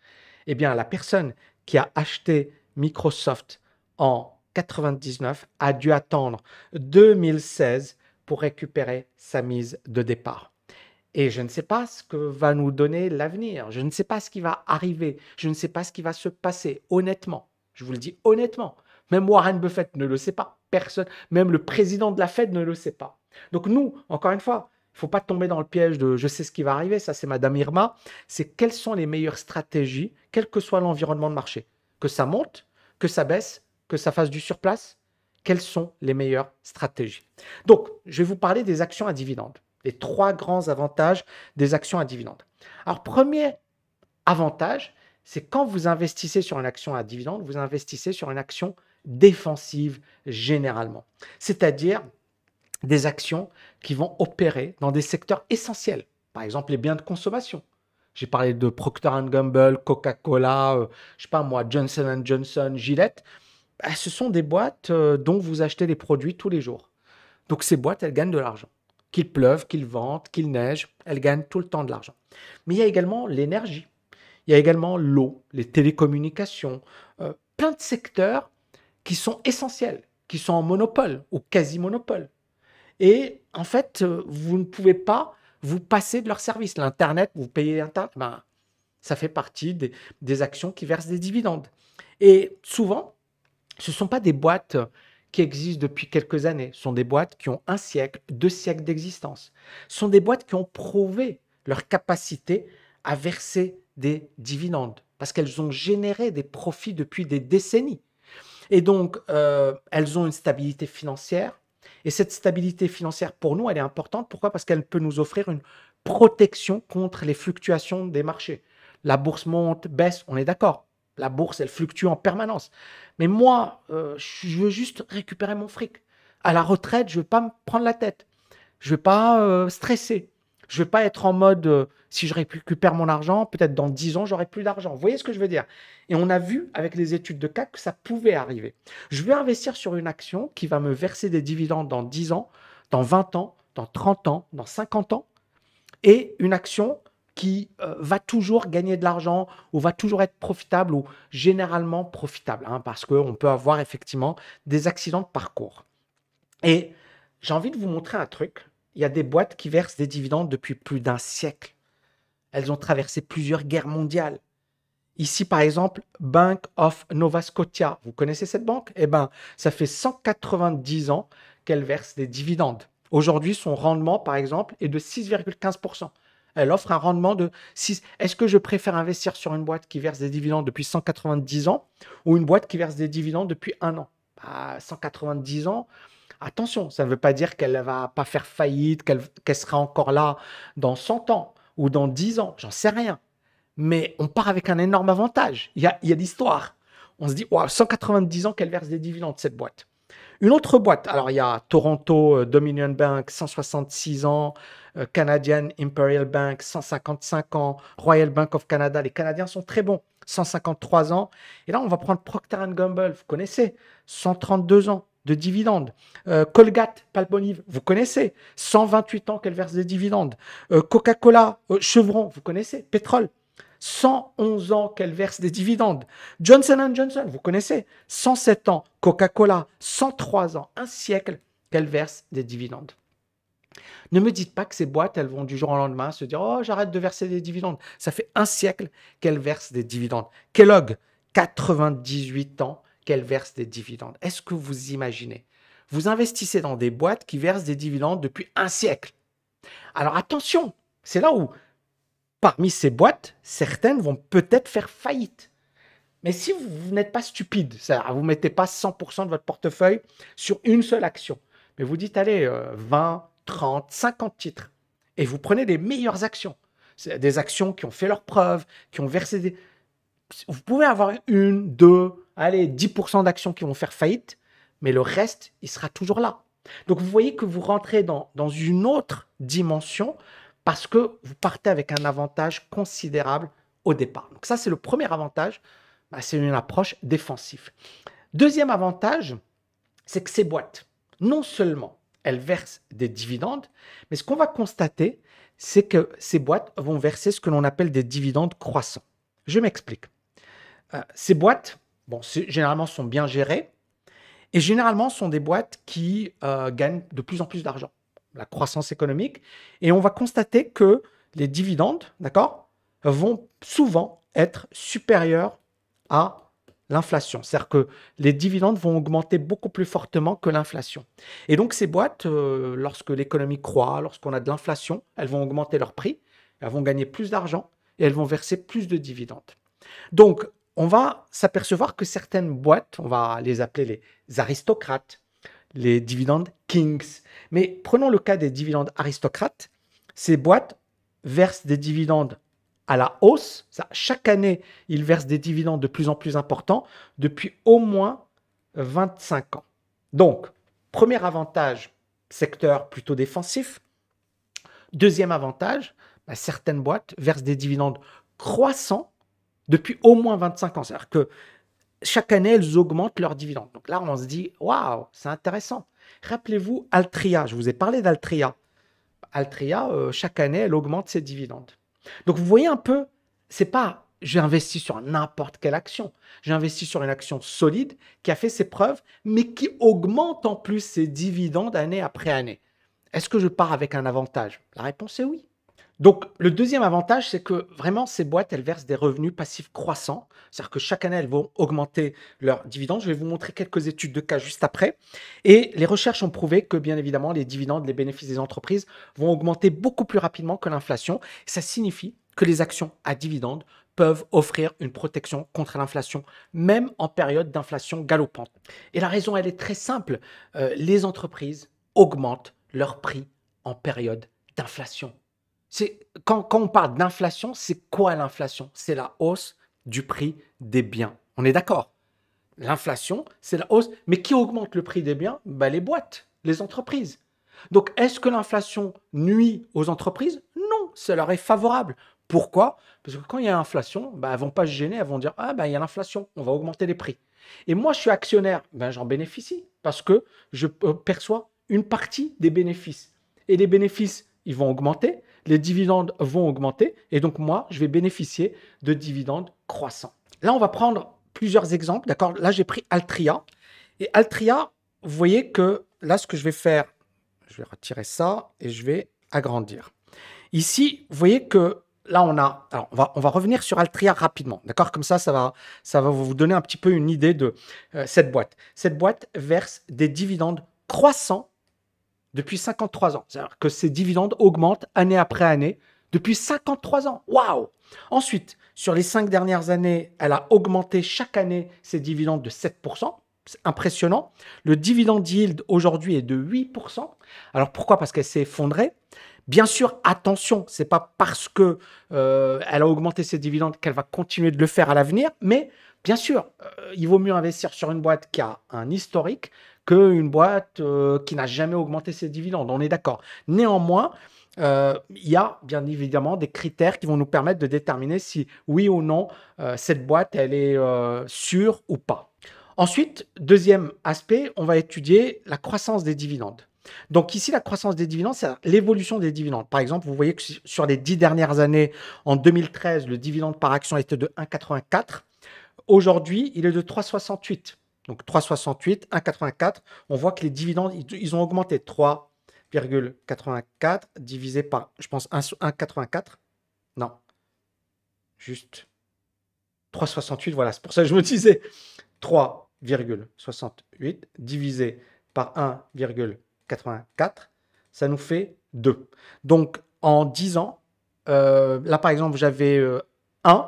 Eh bien, la personne qui a acheté Microsoft en 99 a dû attendre 2016 pour récupérer sa mise de départ. Et je ne sais pas ce que va nous donner l'avenir. Je ne sais pas ce qui va arriver. Je ne sais pas ce qui va se passer, honnêtement. Je vous le dis honnêtement. Même Warren Buffett ne le sait pas. Personne, même le président de la Fed ne le sait pas. Donc nous, encore une fois, il faut pas tomber dans le piège de je sais ce qui va arriver. Ça, c'est Madame Irma. C'est quelles sont les meilleures stratégies, quel que soit l'environnement de marché. Que ça monte, que ça baisse, que ça fasse du surplace Quelles sont les meilleures stratégies Donc, je vais vous parler des actions à dividendes, les trois grands avantages des actions à dividendes. Alors, premier avantage, c'est quand vous investissez sur une action à dividende, vous investissez sur une action défensive généralement. C'est-à-dire des actions qui vont opérer dans des secteurs essentiels. Par exemple, les biens de consommation. J'ai parlé de Procter Gamble, Coca-Cola, euh, je sais pas moi, Johnson Johnson, Gillette. Bah, ce sont des boîtes euh, dont vous achetez des produits tous les jours. Donc ces boîtes, elles gagnent de l'argent. Qu'il pleuve, qu'il vente, qu'il neige, elles gagnent tout le temps de l'argent. Mais il y a également l'énergie, il y a également l'eau, les télécommunications, euh, plein de secteurs qui sont essentiels, qui sont en monopole ou quasi-monopole. Et en fait, euh, vous ne pouvez pas vous passer de leur services. L'Internet, vous payez l'Internet, ben, ça fait partie des actions qui versent des dividendes. Et souvent, ce ne sont pas des boîtes qui existent depuis quelques années, ce sont des boîtes qui ont un siècle, deux siècles d'existence, ce sont des boîtes qui ont prouvé leur capacité à verser des dividendes, parce qu'elles ont généré des profits depuis des décennies. Et donc, euh, elles ont une stabilité financière. Et cette stabilité financière, pour nous, elle est importante. Pourquoi Parce qu'elle peut nous offrir une protection contre les fluctuations des marchés. La bourse monte, baisse, on est d'accord. La bourse, elle fluctue en permanence. Mais moi, euh, je veux juste récupérer mon fric. À la retraite, je ne veux pas me prendre la tête. Je ne veux pas euh, stresser. Je ne veux pas être en mode, euh, si je récupère mon argent, peut-être dans 10 ans, j'aurai plus d'argent. Vous voyez ce que je veux dire Et on a vu avec les études de cas que ça pouvait arriver. Je vais investir sur une action qui va me verser des dividendes dans 10 ans, dans 20 ans, dans 30 ans, dans 50 ans. Et une action qui euh, va toujours gagner de l'argent ou va toujours être profitable ou généralement profitable, hein, parce qu'on peut avoir effectivement des accidents de parcours. Et j'ai envie de vous montrer un truc. Il y a des boîtes qui versent des dividendes depuis plus d'un siècle. Elles ont traversé plusieurs guerres mondiales. Ici, par exemple, Bank of Nova Scotia. Vous connaissez cette banque Eh bien, ça fait 190 ans qu'elle verse des dividendes. Aujourd'hui, son rendement, par exemple, est de 6,15% elle offre un rendement de 6. Est-ce que je préfère investir sur une boîte qui verse des dividendes depuis 190 ans ou une boîte qui verse des dividendes depuis un an 190 bah, ans, attention, ça ne veut pas dire qu'elle ne va pas faire faillite, qu'elle sera encore là dans 100 ans ou dans 10 ans, j'en sais rien. Mais on part avec un énorme avantage. Il y a, il l'histoire. On se dit, wow, 190 ans qu'elle verse des dividendes, cette boîte. Une autre boîte, alors il y a Toronto euh, Dominion Bank, 166 ans, euh, Canadian Imperial Bank, 155 ans, Royal Bank of Canada, les Canadiens sont très bons, 153 ans. Et là, on va prendre Procter Gamble, vous connaissez, 132 ans de dividendes. Euh, Colgate, Palmolive, vous connaissez, 128 ans qu'elle verse des dividendes. Coca-Cola, Chevron, vous connaissez, pétrole, 111 ans qu'elle verse des dividendes. Johnson Johnson, vous connaissez, 107 ans. Coca-Cola, 103 ans, un siècle qu'elle verse des dividendes. Ne me dites pas que ces boîtes, elles vont du jour au lendemain se dire Oh, j'arrête de verser des dividendes. Ça fait un siècle qu'elles verse des dividendes. Kellogg, 98 ans qu'elles verse des dividendes. Est-ce que vous imaginez Vous investissez dans des boîtes qui versent des dividendes depuis un siècle. Alors attention, c'est là où parmi ces boîtes, certaines vont peut-être faire faillite. Mais si vous, n'êtes pas stupide, vous ne mettez pas 100% de votre portefeuille sur une seule action, mais vous dites, allez, 20, 30, 50 titres, et vous prenez les meilleures actions, des actions qui ont fait leurs preuves, qui ont versé des... Vous pouvez avoir une, deux, allez, 10% d'actions qui vont faire faillite, mais le reste, il sera toujours là. Donc vous voyez que vous rentrez dans, dans une autre dimension parce que vous partez avec un avantage considérable au départ. Donc ça, c'est le premier avantage, bah, c'est une approche défensive. Deuxième avantage, c'est que ces boîtes, non seulement elles versent des dividendes, mais ce qu'on va constater, c'est que ces boîtes vont verser ce que l'on appelle des dividendes croissants. Je m'explique. Euh, ces boîtes, bon, généralement sont bien gérées, et généralement sont des boîtes qui euh, gagnent de plus en plus d'argent la croissance économique, et on va constater que les dividendes, d'accord, vont souvent être supérieurs à l'inflation. C'est-à-dire que les dividendes vont augmenter beaucoup plus fortement que l'inflation. Et donc ces boîtes, euh, lorsque l'économie croît, lorsqu'on a de l'inflation, elles vont augmenter leur prix, elles vont gagner plus d'argent et elles vont verser plus de dividendes. Donc on va s'apercevoir que certaines boîtes, on va les appeler les aristocrates, les dividendes kings. Mais prenons le cas des dividendes aristocrates. Ces boîtes versent des dividendes à la hausse. chaque année, ils versent des dividendes de plus en plus importants depuis au moins 25 ans. Donc, premier avantage, secteur plutôt défensif. Deuxième avantage, bah, certaines boîtes versent des dividendes croissants depuis au moins 25 ans. C'est-à-dire que chaque année, elles augmentent leurs dividendes. Donc là, on se dit, waouh, c'est intéressant. Rappelez-vous Altria, je vous ai parlé d'Altria. Altria, euh, chaque année, elle augmente ses dividendes. Donc vous voyez un peu, c'est pas j'ai investi sur n'importe quelle action. J'ai investi sur une action solide qui a fait ses preuves, mais qui augmente en plus ses dividendes année après année. Est-ce que je pars avec un avantage La réponse est oui. Donc, le deuxième avantage, c'est que vraiment, ces boîtes, elles versent des revenus passifs croissants. C'est-à-dire que chaque année, elles vont augmenter leurs dividendes. Je vais vous montrer quelques études de cas juste après. Et les recherches ont prouvé que, bien évidemment, les dividendes, les bénéfices des entreprises vont augmenter beaucoup plus rapidement que l'inflation. Ça signifie que les actions à dividendes peuvent offrir une protection contre l'inflation, même en période d'inflation galopante. Et la raison, elle est très simple. Euh, les entreprises augmentent leurs prix en période d'inflation. Quand, quand on parle d'inflation, c'est quoi l'inflation C'est la hausse du prix des biens. On est d'accord L'inflation, c'est la hausse. Mais qui augmente le prix des biens bah, Les boîtes, les entreprises. Donc, est-ce que l'inflation nuit aux entreprises Non, ça leur est favorable. Pourquoi Parce que quand il y a inflation, bah, elles ne vont pas se gêner, elles vont dire Ah, ben, il y a l'inflation, on va augmenter les prix. Et moi, je suis actionnaire, ben, j'en bénéficie parce que je euh, perçois une partie des bénéfices. Et les bénéfices, ils vont augmenter les dividendes vont augmenter et donc moi, je vais bénéficier de dividendes croissants. Là, on va prendre plusieurs exemples, d'accord Là, j'ai pris Altria. Et Altria, vous voyez que là, ce que je vais faire, je vais retirer ça et je vais agrandir. Ici, vous voyez que là, on a. Alors, on va, on va revenir sur Altria rapidement, d'accord Comme ça, ça va, ça va vous donner un petit peu une idée de euh, cette boîte. Cette boîte verse des dividendes croissants depuis 53 ans. C'est-à-dire que ses dividendes augmentent année après année depuis 53 ans. Waouh Ensuite, sur les cinq dernières années, elle a augmenté chaque année ses dividendes de 7%. C'est impressionnant. Le dividende yield aujourd'hui est de 8%. Alors pourquoi Parce qu'elle s'est effondrée. Bien sûr, attention, c'est pas parce que euh, elle a augmenté ses dividendes qu'elle va continuer de le faire à l'avenir, mais bien sûr, euh, il vaut mieux investir sur une boîte qui a un historique qu'une boîte euh, qui n'a jamais augmenté ses dividendes. On est d'accord. Néanmoins, euh, il y a bien évidemment des critères qui vont nous permettre de déterminer si oui ou non euh, cette boîte elle est sûre ou pas. Ensuite, deuxième aspect, on va étudier la croissance des dividendes. Donc ici, la croissance des dividendes, c'est l'évolution des dividendes. Par exemple, vous voyez que sur les dix dernières années, en 2013, le dividende par action était de 1,84. Aujourd'hui, il est de 3,68. Donc 3,68, 1,84. On voit que les dividendes, ils ont augmenté 3,84 divisé par, je pense, 1,84. Non. Juste 3,68, voilà, c'est pour ça que je me disais 3,68 divisé par 1,84, ça nous fait 2. Donc en 10 ans, euh, là par exemple j'avais 1, euh,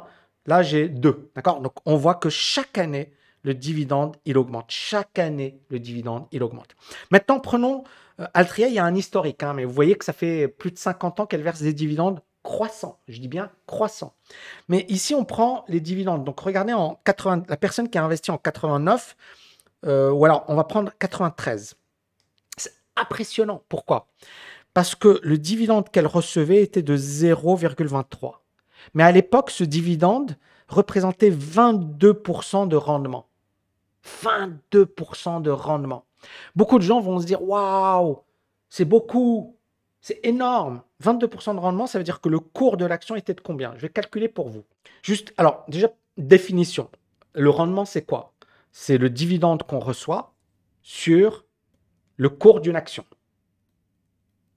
là j'ai 2. D'accord Donc on voit que chaque année, le dividende, il augmente. Chaque année, le dividende, il augmente. Maintenant, prenons euh, Altria, il y a un historique, hein, mais vous voyez que ça fait plus de 50 ans qu'elle verse des dividendes croissants. Je dis bien croissants. Mais ici, on prend les dividendes. Donc, regardez, en 80, la personne qui a investi en 89, euh, ou alors on va prendre 93. C'est impressionnant. Pourquoi Parce que le dividende qu'elle recevait était de 0,23. Mais à l'époque, ce dividende représentait 22% de rendement. 22% de rendement. Beaucoup de gens vont se dire waouh, c'est beaucoup, c'est énorme. 22% de rendement, ça veut dire que le cours de l'action était de combien Je vais calculer pour vous. Juste, alors déjà, définition. Le rendement, c'est quoi C'est le dividende qu'on reçoit sur le cours d'une action.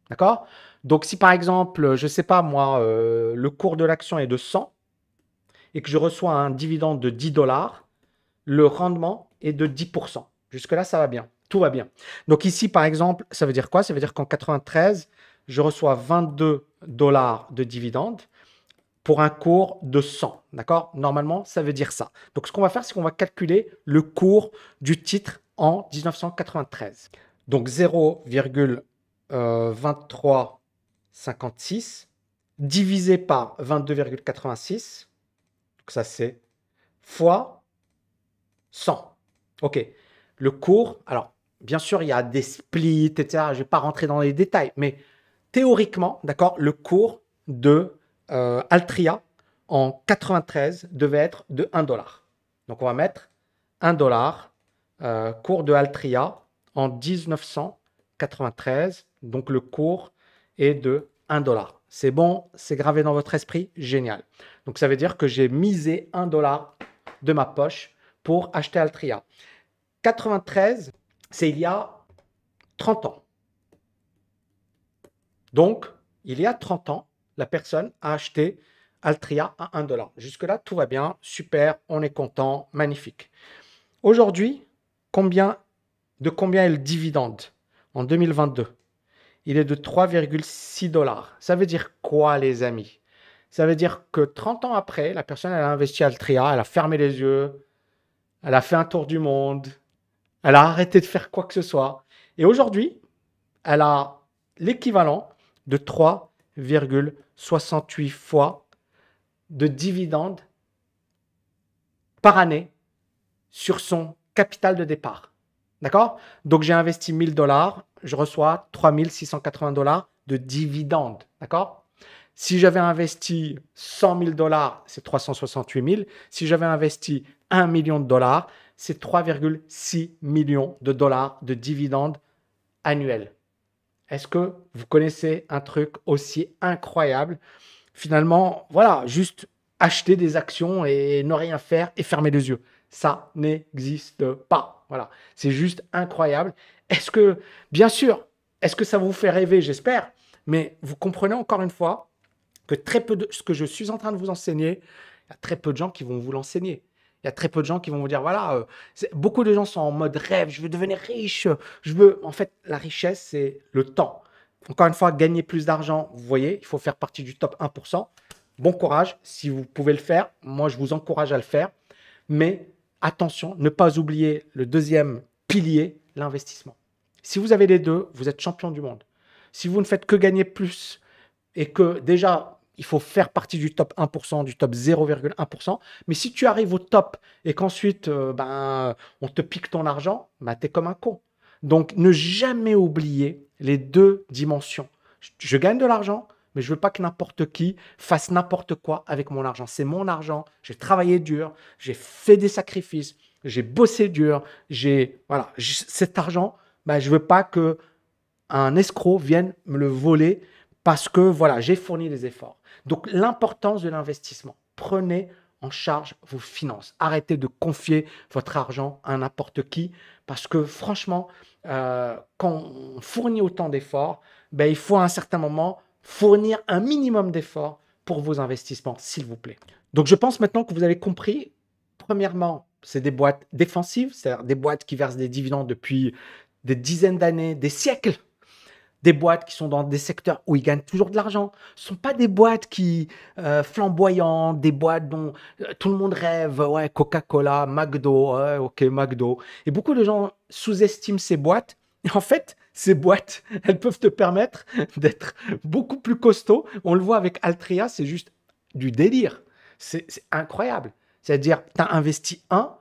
D'accord Donc si par exemple, je ne sais pas moi, euh, le cours de l'action est de 100 et que je reçois un dividende de 10 dollars, le rendement, et de 10%. Jusque-là, ça va bien. Tout va bien. Donc ici, par exemple, ça veut dire quoi Ça veut dire qu'en 93, je reçois 22 dollars de dividendes pour un cours de 100. D'accord Normalement, ça veut dire ça. Donc, ce qu'on va faire, c'est qu'on va calculer le cours du titre en 1993. Donc, 0,2356 euh, divisé par 22,86, donc ça c'est fois 100. OK. Le cours, alors, bien sûr, il y a des splits, etc. Je ne vais pas rentrer dans les détails, mais théoriquement, d'accord, le cours de euh, Altria en 93 devait être de 1 dollar. Donc, on va mettre 1 dollar, euh, cours de Altria en 1993. Donc, le cours est de 1 dollar. C'est bon, c'est gravé dans votre esprit, génial. Donc ça veut dire que j'ai misé 1 dollar de ma poche pour acheter Altria. 93, c'est il y a 30 ans. Donc, il y a 30 ans, la personne a acheté Altria à 1 dollar. Jusque-là, tout va bien, super, on est content, magnifique. Aujourd'hui, combien, de combien est le dividende en 2022 Il est de 3,6 dollars. Ça veut dire quoi, les amis Ça veut dire que 30 ans après, la personne, elle a investi Altria, elle a fermé les yeux, elle a fait un tour du monde, elle a arrêté de faire quoi que ce soit. Et aujourd'hui, elle a l'équivalent de 3,68 fois de dividendes par année sur son capital de départ. D'accord Donc j'ai investi 1000 dollars, je reçois 3680 dollars de dividendes. D'accord Si j'avais investi 100 000 dollars, c'est 368 000. Si j'avais investi 1 million de dollars, c'est 3,6 millions de dollars de dividendes annuels. Est-ce que vous connaissez un truc aussi incroyable Finalement, voilà, juste acheter des actions et ne rien faire et fermer les yeux. Ça n'existe pas. Voilà, c'est juste incroyable. Est-ce que, bien sûr, est-ce que ça vous fait rêver J'espère. Mais vous comprenez encore une fois que très peu de ce que je suis en train de vous enseigner, il y a très peu de gens qui vont vous l'enseigner. Il y a très peu de gens qui vont vous dire voilà, euh, beaucoup de gens sont en mode rêve, je veux devenir riche, je veux. En fait, la richesse, c'est le temps. Encore une fois, gagner plus d'argent, vous voyez, il faut faire partie du top 1%. Bon courage, si vous pouvez le faire, moi je vous encourage à le faire. Mais attention, ne pas oublier le deuxième pilier, l'investissement. Si vous avez les deux, vous êtes champion du monde. Si vous ne faites que gagner plus et que déjà il faut faire partie du top 1%, du top 0,1%. Mais si tu arrives au top et qu'ensuite, euh, ben, on te pique ton argent, ben, tu es comme un con. Donc, ne jamais oublier les deux dimensions. Je, gagne de l'argent, mais je veux pas que n'importe qui fasse n'importe quoi avec mon argent. C'est mon argent. J'ai travaillé dur, j'ai fait des sacrifices, j'ai bossé dur, j'ai voilà, cet argent, ben, je veux pas que un escroc vienne me le voler parce que voilà, j'ai fourni des efforts. Donc l'importance de l'investissement. Prenez en charge vos finances. Arrêtez de confier votre argent à n'importe qui parce que franchement, euh, quand on fournit autant d'efforts, ben, il faut à un certain moment fournir un minimum d'efforts pour vos investissements, s'il vous plaît. Donc je pense maintenant que vous avez compris, premièrement, c'est des boîtes défensives, c'est-à-dire des boîtes qui versent des dividendes depuis des dizaines d'années, des siècles des boîtes qui sont dans des secteurs où ils gagnent toujours de l'argent. Ce sont pas des boîtes qui euh, flamboyantes, des boîtes dont euh, tout le monde rêve. Ouais, Coca-Cola, McDo, ok, McDo. Et beaucoup de gens sous-estiment ces boîtes. Et en fait, ces boîtes, elles peuvent te permettre d'être beaucoup plus costaud. On le voit avec Altria, c'est juste du délire. C'est incroyable. C'est-à-dire, tu as investi un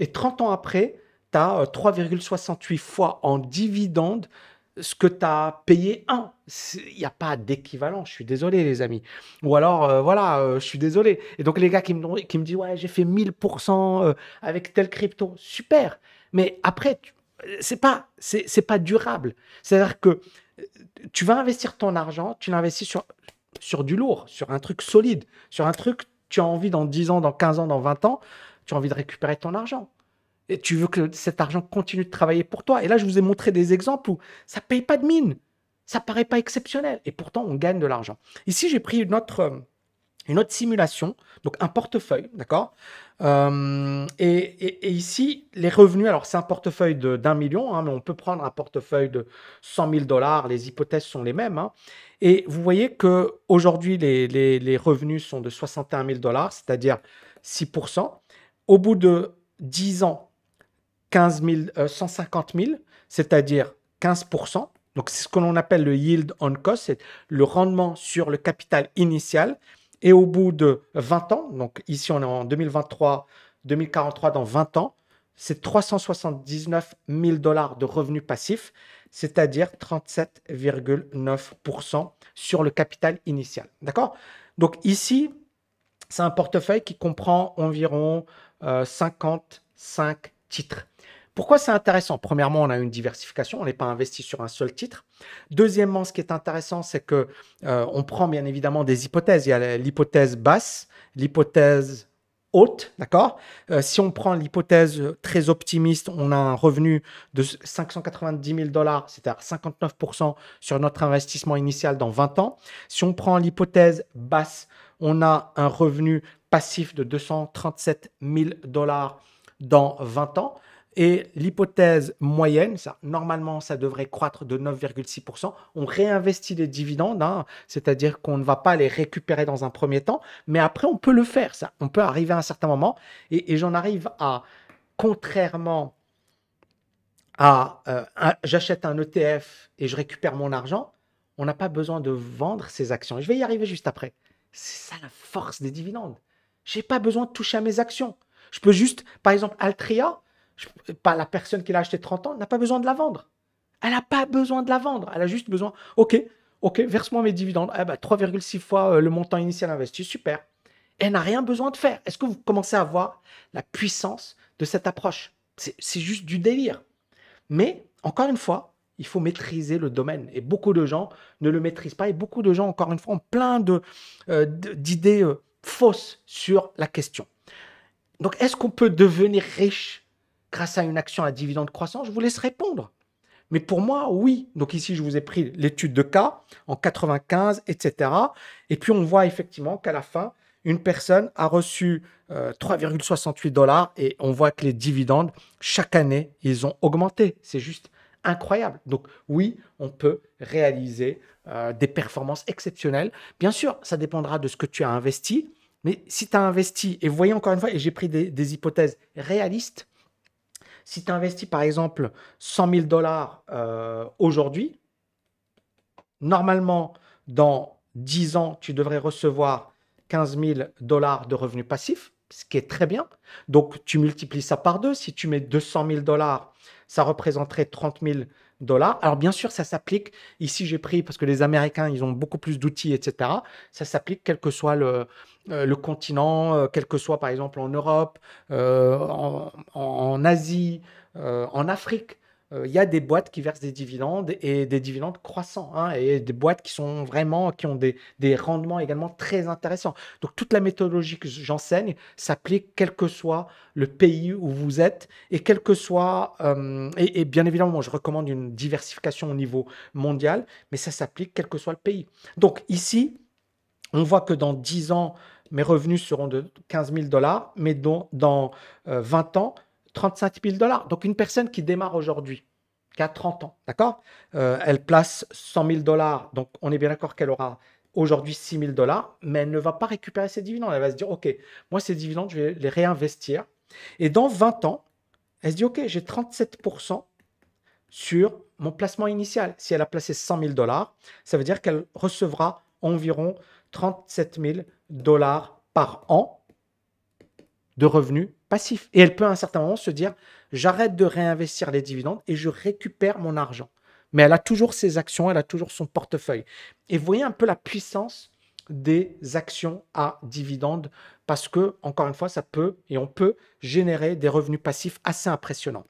et 30 ans après, tu as 3,68 fois en dividendes ce que tu as payé un. Il n'y a pas d'équivalent, je suis désolé les amis. Ou alors, euh, voilà, euh, je suis désolé. Et donc les gars qui me, qui me disent, ouais, j'ai fait 1000% euh, avec tel crypto, super. Mais après, c'est pas, c'est pas durable. C'est-à-dire que tu vas investir ton argent, tu l'investis sur, sur du lourd, sur un truc solide, sur un truc, tu as envie dans 10 ans, dans 15 ans, dans 20 ans, tu as envie de récupérer ton argent tu veux que cet argent continue de travailler pour toi. Et là, je vous ai montré des exemples où ça paye pas de mine. Ça paraît pas exceptionnel. Et pourtant, on gagne de l'argent. Ici, j'ai pris une autre, euh, une autre simulation, donc un portefeuille, d'accord euh, et, ici, les revenus, alors c'est un portefeuille d'un million, hein, mais on peut prendre un portefeuille de 100 000 dollars, les hypothèses sont les mêmes. Hein. et vous voyez que aujourd'hui, les, les, revenus sont de 61 000 dollars, c'est-à-dire 6 Au bout de 10 ans, 15 000, 150 000, c'est-à-dire 15 Donc, c'est ce que l'on appelle le yield on cost, c'est le rendement sur le capital initial. Et au bout de 20 ans, donc ici on est en 2023, 2043, dans 20 ans, c'est 379 000 dollars de revenus passifs, c'est-à-dire 37,9% sur le capital initial. D'accord Donc ici, c'est un portefeuille qui comprend environ 55 euh, 55 titres. Pourquoi c'est intéressant Premièrement, on a une diversification, on n'est pas investi sur un seul titre. Deuxièmement, ce qui est intéressant, c'est que euh, on prend bien évidemment des hypothèses. Il y a l'hypothèse basse, l'hypothèse haute, d'accord euh, Si on prend l'hypothèse très optimiste, on a un revenu de 590 000 dollars, c'est-à-dire 59% sur notre investissement initial dans 20 ans. Si on prend l'hypothèse basse, on a un revenu passif de 237 000 dollars dans 20 ans. Et l'hypothèse moyenne, ça, normalement, ça devrait croître de 9,6%. On réinvestit les dividendes, hein, c'est-à-dire qu'on ne va pas les récupérer dans un premier temps, mais après, on peut le faire, ça. On peut arriver à un certain moment. Et, j'en arrive à, contrairement à, euh, j'achète un ETF et je récupère mon argent, on n'a pas besoin de vendre ses actions. je vais y arriver juste après. C'est ça la force des dividendes. Je n'ai pas besoin de toucher à mes actions. Je peux juste, par exemple, Altria, pas la personne qui l'a acheté 30 ans, n'a pas besoin de la vendre. Elle n'a pas besoin de la vendre. Elle a juste besoin, OK, OK, verse-moi mes dividendes. 3,6 eh ben, fois euh, le montant initial investi, super. Elle n'a rien besoin de faire. Est-ce que vous commencez à voir la puissance de cette approche C'est juste du délire. Mais, encore une fois, il faut maîtriser le domaine. Et beaucoup de gens ne le maîtrisent pas. Et beaucoup de gens, encore une fois, ont plein euh, d'idées euh, fausses sur la question. Donc, est-ce qu'on peut devenir riche grâce à une action à dividende croissant Je vous laisse répondre. Mais pour moi, oui. Donc ici, je vous ai pris l'étude de cas en 95, etc. Et puis, on voit effectivement qu'à la fin, une personne a reçu 3,68 euh, dollars et on voit que les dividendes, chaque année, ils ont augmenté. C'est juste incroyable. Donc oui, on peut réaliser euh, des performances exceptionnelles. Bien sûr, ça dépendra de ce que tu as investi, mais si tu as investi, et voyez encore une fois, et j'ai pris des, hypothèses réalistes, si tu investis par exemple 100 000 dollars euh, aujourd'hui, normalement, dans 10 ans, tu devrais recevoir 15 000 dollars de revenus passifs, ce qui est très bien. Donc, tu multiplies ça par deux. Si tu mets 200 000 dollars, ça représenterait 30 000 alors bien sûr, ça s'applique. Ici, j'ai pris parce que les Américains, ils ont beaucoup plus d'outils, etc. Ça s'applique quel que soit le, euh, continent, euh, quel que soit par exemple en Europe, euh, en, Asie, en Afrique. Euh, il y a des boîtes qui versent des dividendes et des dividendes croissants, hein, et des boîtes qui sont vraiment, qui ont des, rendements également très intéressants. Donc toute la méthodologie que j'enseigne s'applique quel que soit le pays où vous êtes et quel que soit, euh, et, bien évidemment, je recommande une diversification au niveau mondial, mais ça s'applique quel que soit le pays. Donc ici, on voit que dans 10 ans, mes revenus seront de 15 000 dollars, mais dans, dans 20 euh, ans, 35 000 dollars. Donc une personne qui démarre aujourd'hui, qui a 30 ans, d'accord euh, Elle place 100 000 dollars, donc on est bien d'accord qu'elle aura aujourd'hui 6 000 dollars, mais elle ne va pas récupérer ses dividendes. Elle va se dire, OK, moi ces dividendes, je vais les réinvestir. Et dans 20 ans, elle se dit, OK, j'ai 37% sur mon placement initial. Si elle a placé 100 000 dollars, ça veut dire qu'elle recevra environ 37 000 dollars par an de revenus passif. Et elle peut à un certain moment se dire, j'arrête de réinvestir les dividendes et je récupère mon argent. Mais elle a toujours ses actions, elle a toujours son portefeuille. Et voyez un peu la puissance des actions à dividendes parce que, encore une fois, ça peut et on peut générer des revenus passifs assez impressionnants.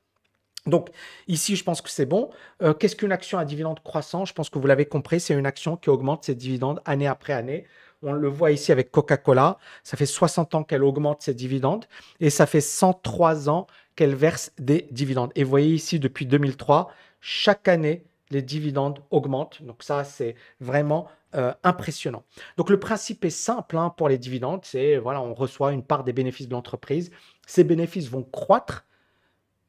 Donc ici, je pense que c'est bon. Euh, qu'est-ce qu'une action à dividendes croissant Je pense que vous l'avez compris, c'est une action qui augmente ses dividendes année après année. On le voit ici avec Coca-Cola. Ça fait 60 ans qu'elle augmente ses dividendes et ça fait 103 ans qu'elle verse des dividendes. Et vous voyez ici, depuis 2003, chaque année, les dividendes augmentent. Donc ça, c'est vraiment euh, impressionnant. Donc le principe est simple hein, pour les dividendes, c'est voilà, on reçoit une part des bénéfices de l'entreprise. Ces bénéfices vont croître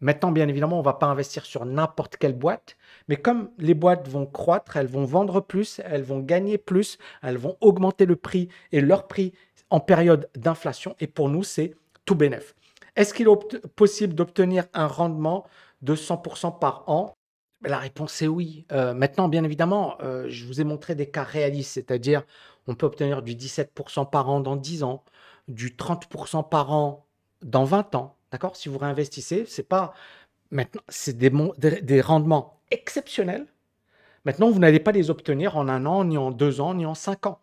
Maintenant, bien évidemment, on ne va pas investir sur n'importe quelle boîte, mais comme les boîtes vont croître, elles vont vendre plus, elles vont gagner plus, elles vont augmenter le prix et leur prix en période d'inflation. Et pour nous, c'est tout bénef. Est-ce qu'il est possible d'obtenir un rendement de 100% par an La réponse est oui. Euh, maintenant, bien évidemment, euh, je vous ai montré des cas réalistes, c'est-à-dire on peut obtenir du 17% par an dans 10 ans, du 30% par an dans 20 ans, D'accord Si vous réinvestissez, c'est pas maintenant, c'est des, rendements exceptionnels. Maintenant, vous n'allez pas les obtenir en un an, ni en deux ans, ni en cinq ans.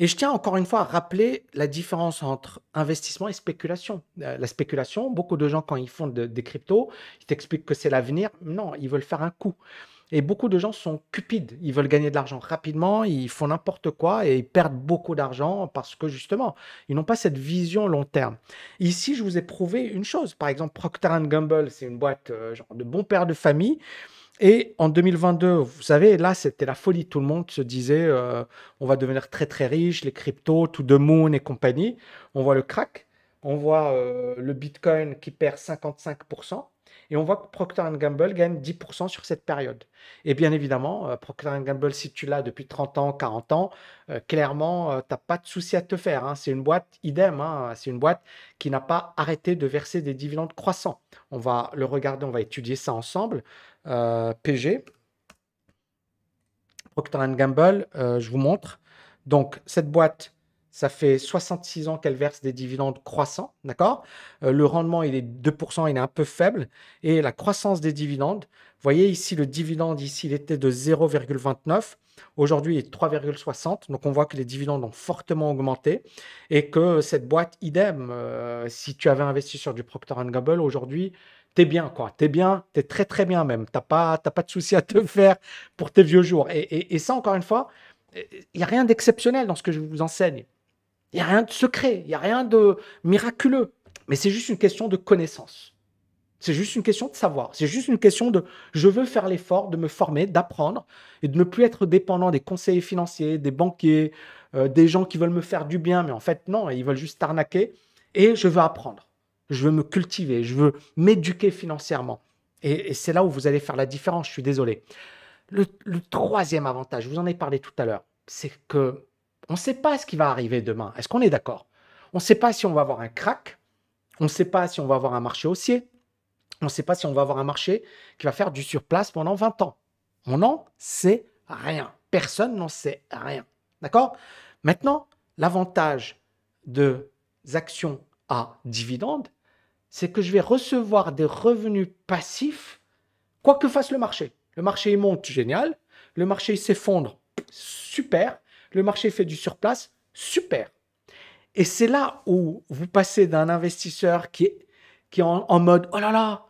Et je tiens encore une fois à rappeler la différence entre investissement et spéculation. Euh, la spéculation, beaucoup de gens, quand ils font des cryptos, ils t'expliquent que c'est l'avenir. Non, ils veulent faire un coup. Et beaucoup de gens sont cupides. Ils veulent gagner de l'argent rapidement, ils font n'importe quoi et ils perdent beaucoup d'argent parce que justement, ils n'ont pas cette vision long terme. Ici, je vous ai prouvé une chose. Par exemple, Procter Gamble, c'est une boîte euh, genre de bons pères de famille. Et en 2022, vous savez, là, c'était la folie. Tout le monde se disait, euh, on va devenir très très riche, les cryptos, tout de moon et compagnie. On voit le crack, on voit euh, le Bitcoin qui perd 55%. Et on voit que Procter Gamble gagne 10% sur cette période. Et bien évidemment, euh, Procter Gamble, si tu l'as depuis 30 ans, 40 ans, euh, clairement, euh, tu n'as pas de souci à te faire. Hein. C'est une boîte idem, hein. c'est une boîte qui n'a pas arrêté de verser des dividendes croissants. On va le regarder, on va étudier ça ensemble. PG, Procter Gamble, je vous montre. Donc, cette boîte, ça fait 66 ans qu'elle verse des dividendes croissants, d'accord euh, Le rendement, il est 2%, il est un peu faible. Et la croissance des dividendes, vous voyez ici, le dividende, ici, il était de 0,29. Aujourd'hui, il est 3,60. Donc, on voit que les dividendes ont fortement augmenté et que cette boîte, idem, euh, si tu avais investi sur du Procter Gamble, aujourd'hui, t'es bien, quoi. T'es bien, t'es très, très bien même. T'as pas, pas de souci à te faire pour tes vieux jours. Et, et ça, encore une fois, il n'y a rien d'exceptionnel dans ce que je vous enseigne. Il n'y a rien de secret, il n'y a rien de miraculeux. Mais c'est juste une question de connaissance. C'est juste une question de savoir. C'est juste une question de je veux faire l'effort de me former, d'apprendre et de ne plus être dépendant des conseillers financiers, des banquiers, euh, des gens qui veulent me faire du bien. Mais en fait, non, ils veulent juste t'arnaquer Et je veux apprendre. Je veux me cultiver. Je veux m'éduquer financièrement. Et, c'est là où vous allez faire la différence. Je suis désolé. le troisième avantage, je vous en ai parlé tout à l'heure, c'est que on ne sait pas ce qui va arriver demain. Est-ce qu'on est, d'accord On ne sait pas si on va avoir un crack. On ne sait pas si on va avoir un marché haussier. On ne sait pas si on va avoir un marché qui va faire du surplace pendant 20 ans. On n'en sait rien. Personne n'en sait rien. D'accord Maintenant, l'avantage des actions à dividendes, c'est que je vais recevoir des revenus passifs, quoi que fasse le marché. Le marché monte, génial. Le marché s'effondre, super le marché fait du surplace, super. Et c'est là où vous passez d'un investisseur qui est, qui en, mode oh là là,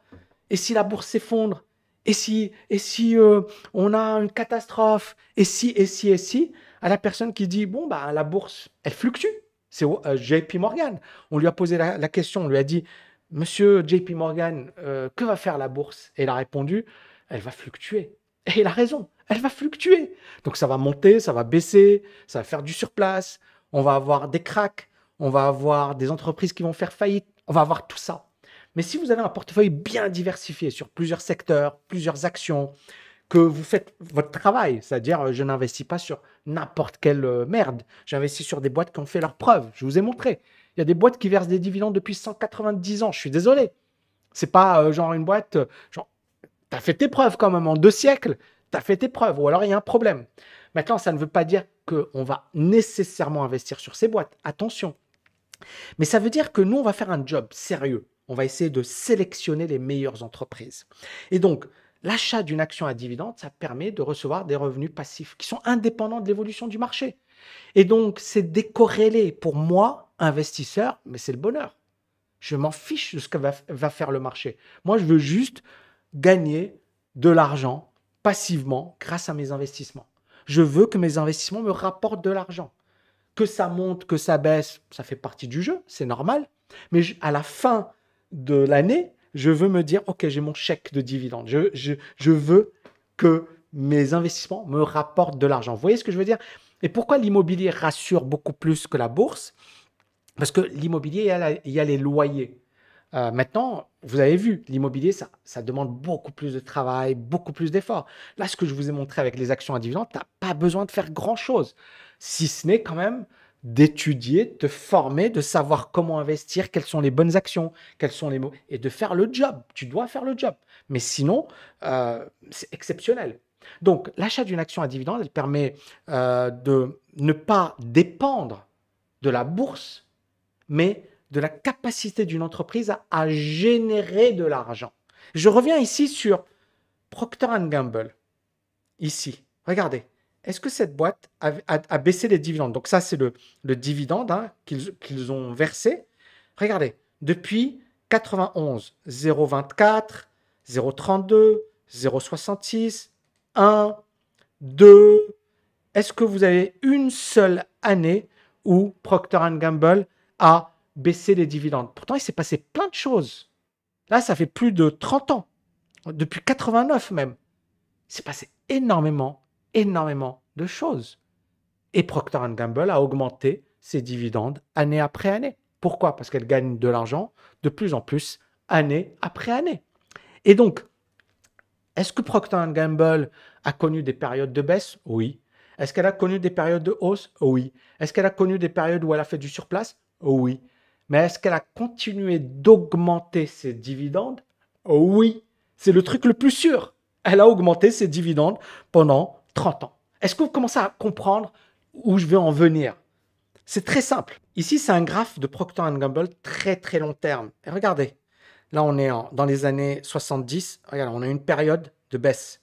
et si la bourse s'effondre, et si, et si euh, on a une catastrophe, et si, et si, et si, à la personne qui dit bon bah la bourse elle fluctue. C'est euh, JP Morgan. On lui a posé la, question, on lui a dit Monsieur JP Morgan, euh, que va faire la bourse Et il a répondu Elle va fluctuer. Et il a raison elle va fluctuer. Donc ça va monter, ça va baisser, ça va faire du surplace, on va avoir des cracks, on va avoir des entreprises qui vont faire faillite, on va avoir tout ça. Mais si vous avez un portefeuille bien diversifié sur plusieurs secteurs, plusieurs actions, que vous faites votre travail, c'est-à-dire euh, je n'investis pas sur n'importe quelle euh, merde, j'investis sur des boîtes qui ont fait leurs preuves, je vous ai montré. Il y a des boîtes qui versent des dividendes depuis 190 ans, je suis désolé. C'est pas euh, genre une boîte, genre, as fait tes preuves quand même en deux siècles, tu as fait tes preuves ou alors il y a un problème. Maintenant, ça ne veut pas dire qu'on va nécessairement investir sur ces boîtes. Attention. Mais ça veut dire que nous, on va faire un job sérieux. On va essayer de sélectionner les meilleures entreprises. Et donc, l'achat d'une action à dividende, ça permet de recevoir des revenus passifs qui sont indépendants de l'évolution du marché. Et donc, c'est décorrélé pour moi, investisseur, mais c'est le bonheur. Je m'en fiche de ce que va, va faire le marché. Moi, je veux juste gagner de l'argent passivement grâce à mes investissements. Je veux que mes investissements me rapportent de l'argent. Que ça monte, que ça baisse, ça fait partie du jeu, c'est normal. Mais à la fin de l'année, je veux me dire, OK, j'ai mon chèque de dividende. Je, veux que mes investissements me rapportent de l'argent. Vous voyez ce que je veux dire Et pourquoi l'immobilier rassure beaucoup plus que la bourse Parce que l'immobilier, il y a les loyers. Euh, maintenant, vous avez vu, l'immobilier, ça, demande beaucoup plus de travail, beaucoup plus d'efforts. Là, ce que je vous ai montré avec les actions à dividendes, tu n'as pas besoin de faire grand-chose, si ce n'est quand même d'étudier, de former, de savoir comment investir, quelles sont les bonnes actions, quels sont les mots, et de faire le job. Tu dois faire le job. Mais sinon, euh, c'est exceptionnel. Donc, l'achat d'une action à dividende, elle permet euh, de ne pas dépendre de la bourse, mais de la capacité d'une entreprise à, générer de l'argent. Je reviens ici sur Procter Gamble. Ici, regardez. Est-ce que cette boîte a, baissé les dividendes Donc ça, c'est le, dividende hein, qu'ils ont versé. Regardez, depuis 91, 0,24, 0,32, 0,66, 1, 2. Est-ce que vous avez une seule année où Procter Gamble a baisser les dividendes. Pourtant, il s'est passé plein de choses. Là, ça fait plus de 30 ans, depuis 89 même. Il s'est passé énormément, énormément de choses. Et Procter Gamble a augmenté ses dividendes année après année. Pourquoi Parce qu'elle gagne de l'argent de plus en plus, année après année. Et donc, est-ce que Procter Gamble a connu des périodes de baisse Oui. Est-ce qu'elle a connu des périodes de hausse Oui. Est-ce qu'elle a connu des périodes où elle a fait du surplace Oui. Mais est-ce qu'elle a continué d'augmenter ses dividendes Oui, c'est le truc le plus sûr. Elle a augmenté ses dividendes pendant 30 ans. Est-ce que vous commencez à comprendre où je vais en venir C'est très simple. Ici, c'est un graphe de Procter Gamble très très long terme. Et regardez, là on est dans les années 70. Regardez, on a une période de baisse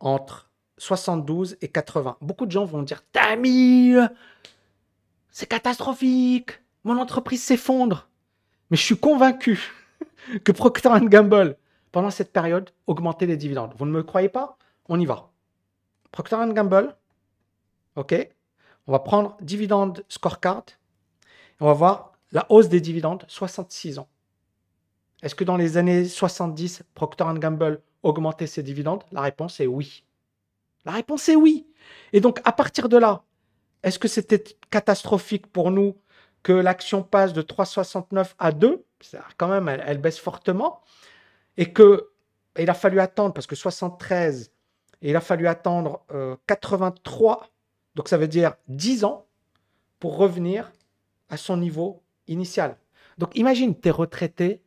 entre 72 et 80. Beaucoup de gens vont dire Tammy, c'est catastrophique mon entreprise s'effondre. Mais je suis convaincu que Procter Gamble, pendant cette période, augmentait les dividendes. Vous ne me croyez pas On y va. Procter Gamble, OK On va prendre dividende scorecard. On va voir la hausse des dividendes, 66 ans. Est-ce que dans les années 70, Procter Gamble augmentait ses dividendes La réponse est oui. La réponse est oui. Et donc, à partir de là, est-ce que c'était catastrophique pour nous que l'action passe de 3,69 à 2, quand même, elle, baisse fortement, et que il a fallu attendre, parce que 73, et il a fallu attendre 83, euh, donc ça veut dire 10 ans, pour revenir à son niveau initial. Donc imagine, tu es retraité,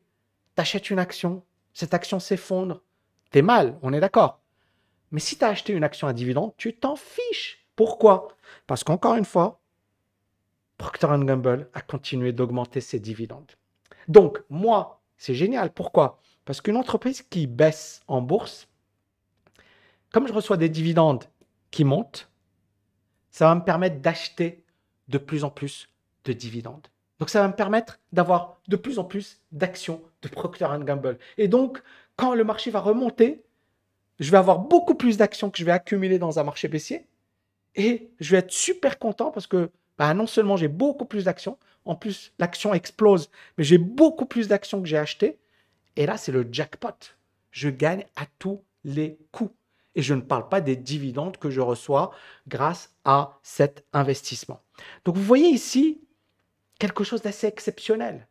tu achètes une action, cette action s'effondre, tu es mal, on est d'accord. Mais si tu as acheté une action à dividende, tu t'en fiches. Pourquoi Parce qu'encore une fois, Procter Gamble a continué d'augmenter ses dividendes. Donc, moi, c'est génial. Pourquoi Parce qu'une entreprise qui baisse en bourse, comme je reçois des dividendes qui montent, ça va me permettre d'acheter de plus en plus de dividendes. Donc, ça va me permettre d'avoir de plus en plus d'actions de Procter Gamble. Et donc, quand le marché va remonter, je vais avoir beaucoup plus d'actions que je vais accumuler dans un marché baissier. Et je vais être super content parce que bah, non seulement j'ai beaucoup plus d'actions, en plus l'action explose, mais j'ai beaucoup plus d'actions que j'ai achetées. Et là, c'est le jackpot. Je gagne à tous les coups. Et je ne parle pas des dividendes que je reçois grâce à cet investissement. Donc vous voyez ici quelque chose d'assez exceptionnel.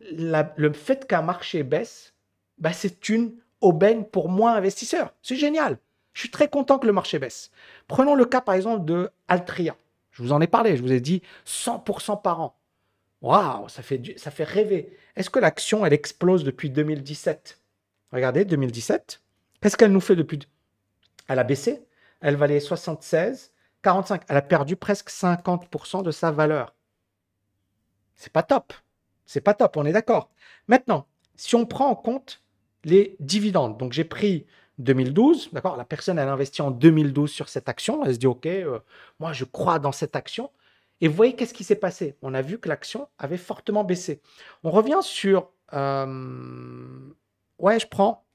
le fait qu'un marché baisse, bah, c'est une aubaine pour moi investisseur. C'est génial. Je suis très content que le marché baisse. Prenons le cas par exemple de Altria. Je vous en ai parlé, je vous ai dit 100% par an. Waouh, ça fait, ça fait rêver. Est-ce que l'action, elle explose depuis 2017 Regardez, 2017. Qu'est-ce qu'elle nous fait depuis Elle a baissé. Elle valait 76, 45. Elle a perdu presque 50% de sa valeur. C'est pas top. C'est pas top, on est d'accord. Maintenant, si on prend en compte les dividendes, donc j'ai pris 2012, d'accord La personne, elle investit en 2012 sur cette action. Elle se dit, OK, euh, moi, je crois dans cette action. Et vous voyez qu'est-ce qui s'est passé On a vu que l'action avait fortement baissé. On revient sur... Euh, ouais, je prends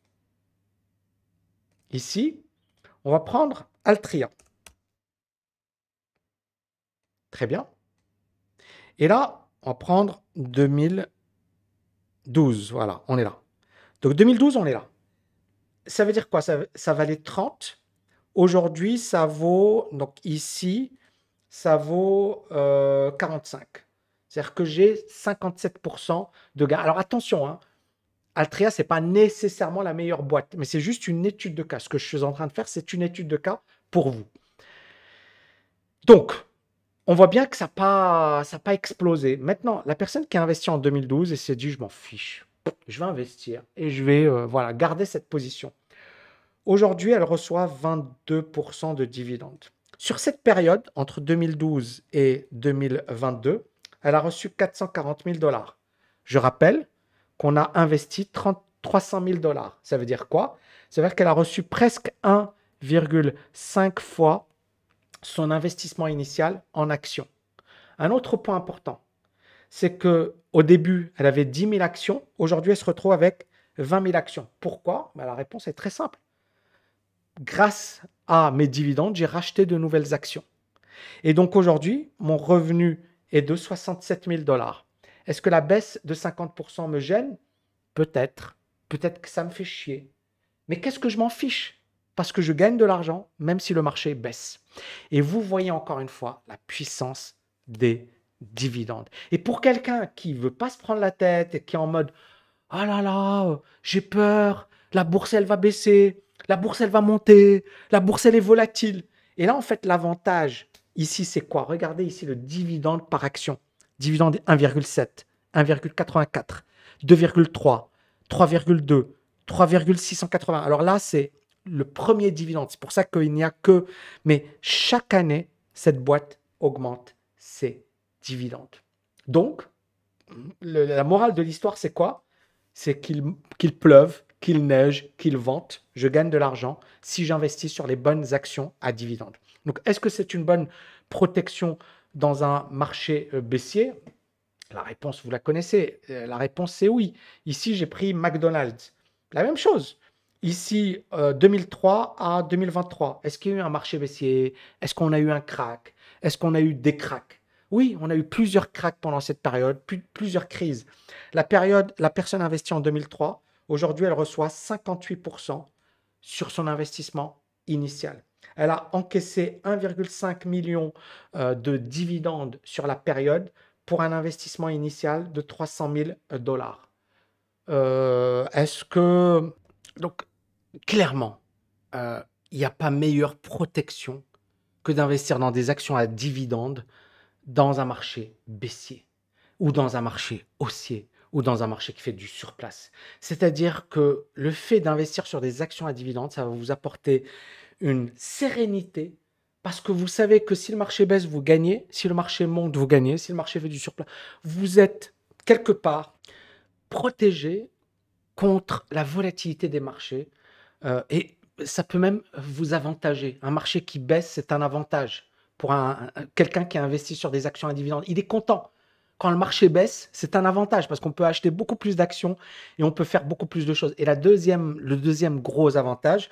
ici. On va prendre Altria. Très bien. Et là, on va prendre 2012. Voilà, on est là. Donc 2012, on est là ça veut dire quoi ça, valait 30. Aujourd'hui, ça vaut, donc ici, ça vaut 45. Euh, C'est-à-dire que j'ai 57% de gains. Alors attention, hein. Altria, ce n'est pas nécessairement la meilleure boîte, mais c'est juste une étude de cas. Ce que je suis en train de faire, c'est une étude de cas pour vous. Donc, on voit bien que ça n'a pas, pas explosé. Maintenant, la personne qui a investi en 2012 et s'est dit, je m'en fiche, je vais investir et je vais euh, voilà, garder cette position. Aujourd'hui, elle reçoit 22% de dividendes. Sur cette période, entre 2012 et 2022, elle a reçu 440 000 dollars. Je rappelle qu'on a investi 300 000 dollars. Ça veut dire quoi Ça veut dire qu'elle a reçu presque 1,5 fois son investissement initial en actions. Un autre point important, c'est que au début, elle avait 10 000 actions. Aujourd'hui, elle se retrouve avec 20 000 actions. Pourquoi ben, La réponse est très simple. Grâce à mes dividendes, j'ai racheté de nouvelles actions. Et donc aujourd'hui, mon revenu est de 67 000 dollars. Est-ce que la baisse de 50% me gêne Peut-être. Peut-être que ça me fait chier. Mais qu'est-ce que je m'en fiche Parce que je gagne de l'argent, même si le marché baisse. Et vous voyez encore une fois la puissance des dividende. Et pour quelqu'un qui veut pas se prendre la tête, et qui est en mode ah là là, j'ai peur, la bourse elle va baisser, la bourse elle va monter, la bourse elle est volatile. Et là en fait l'avantage ici c'est quoi Regardez ici le dividende par action. Dividende 1,7, 1,84, 2,3, 3,2, 3,680. Alors là c'est le premier dividende. C'est pour ça qu'il n'y a que. Mais chaque année, cette boîte augmente C'est dividende. Donc, la morale de l'histoire, c'est quoi C'est qu'il pleuve, qu'il neige, qu'il vente, je gagne de l'argent si j'investis sur les bonnes actions à dividendes. Donc, est-ce que c'est une bonne protection dans un marché euh, baissier La réponse, vous la connaissez. Euh, la réponse, c'est oui. Ici, j'ai pris McDonald's. La même chose. Ici, 2003 euh, à 2023, est-ce qu'il y a eu un marché baissier Est-ce qu'on a eu un crack Est-ce qu'on a eu des cracks oui, on a eu plusieurs cracks pendant cette période, plusieurs crises. La période, la personne investie en 2003, aujourd'hui elle reçoit 58% sur son investissement initial. Elle a encaissé 1,5 million euh, de dividendes sur la période pour un investissement initial de 300 000 dollars. Euh, est-ce que... Donc, clairement, euh, il n'y a pas meilleure protection que d'investir dans des actions à dividendes dans un marché baissier ou dans un marché haussier ou dans un marché qui fait du surplace. C'est-à-dire que le fait d'investir sur des actions à dividendes, ça va vous apporter une sérénité parce que vous savez que si le marché baisse, vous gagnez, si le marché monte, vous gagnez, si le marché fait du surplace, vous êtes quelque part protégé contre la volatilité des marchés euh, et ça peut même vous avantager. Un marché qui baisse, c'est un avantage pour un, quelqu'un qui a investi sur des actions à dividendes. Il est content. Quand le marché baisse, c'est un avantage parce qu'on peut acheter beaucoup plus d'actions et on peut faire beaucoup plus de choses. Et la deuxième, le deuxième gros avantage,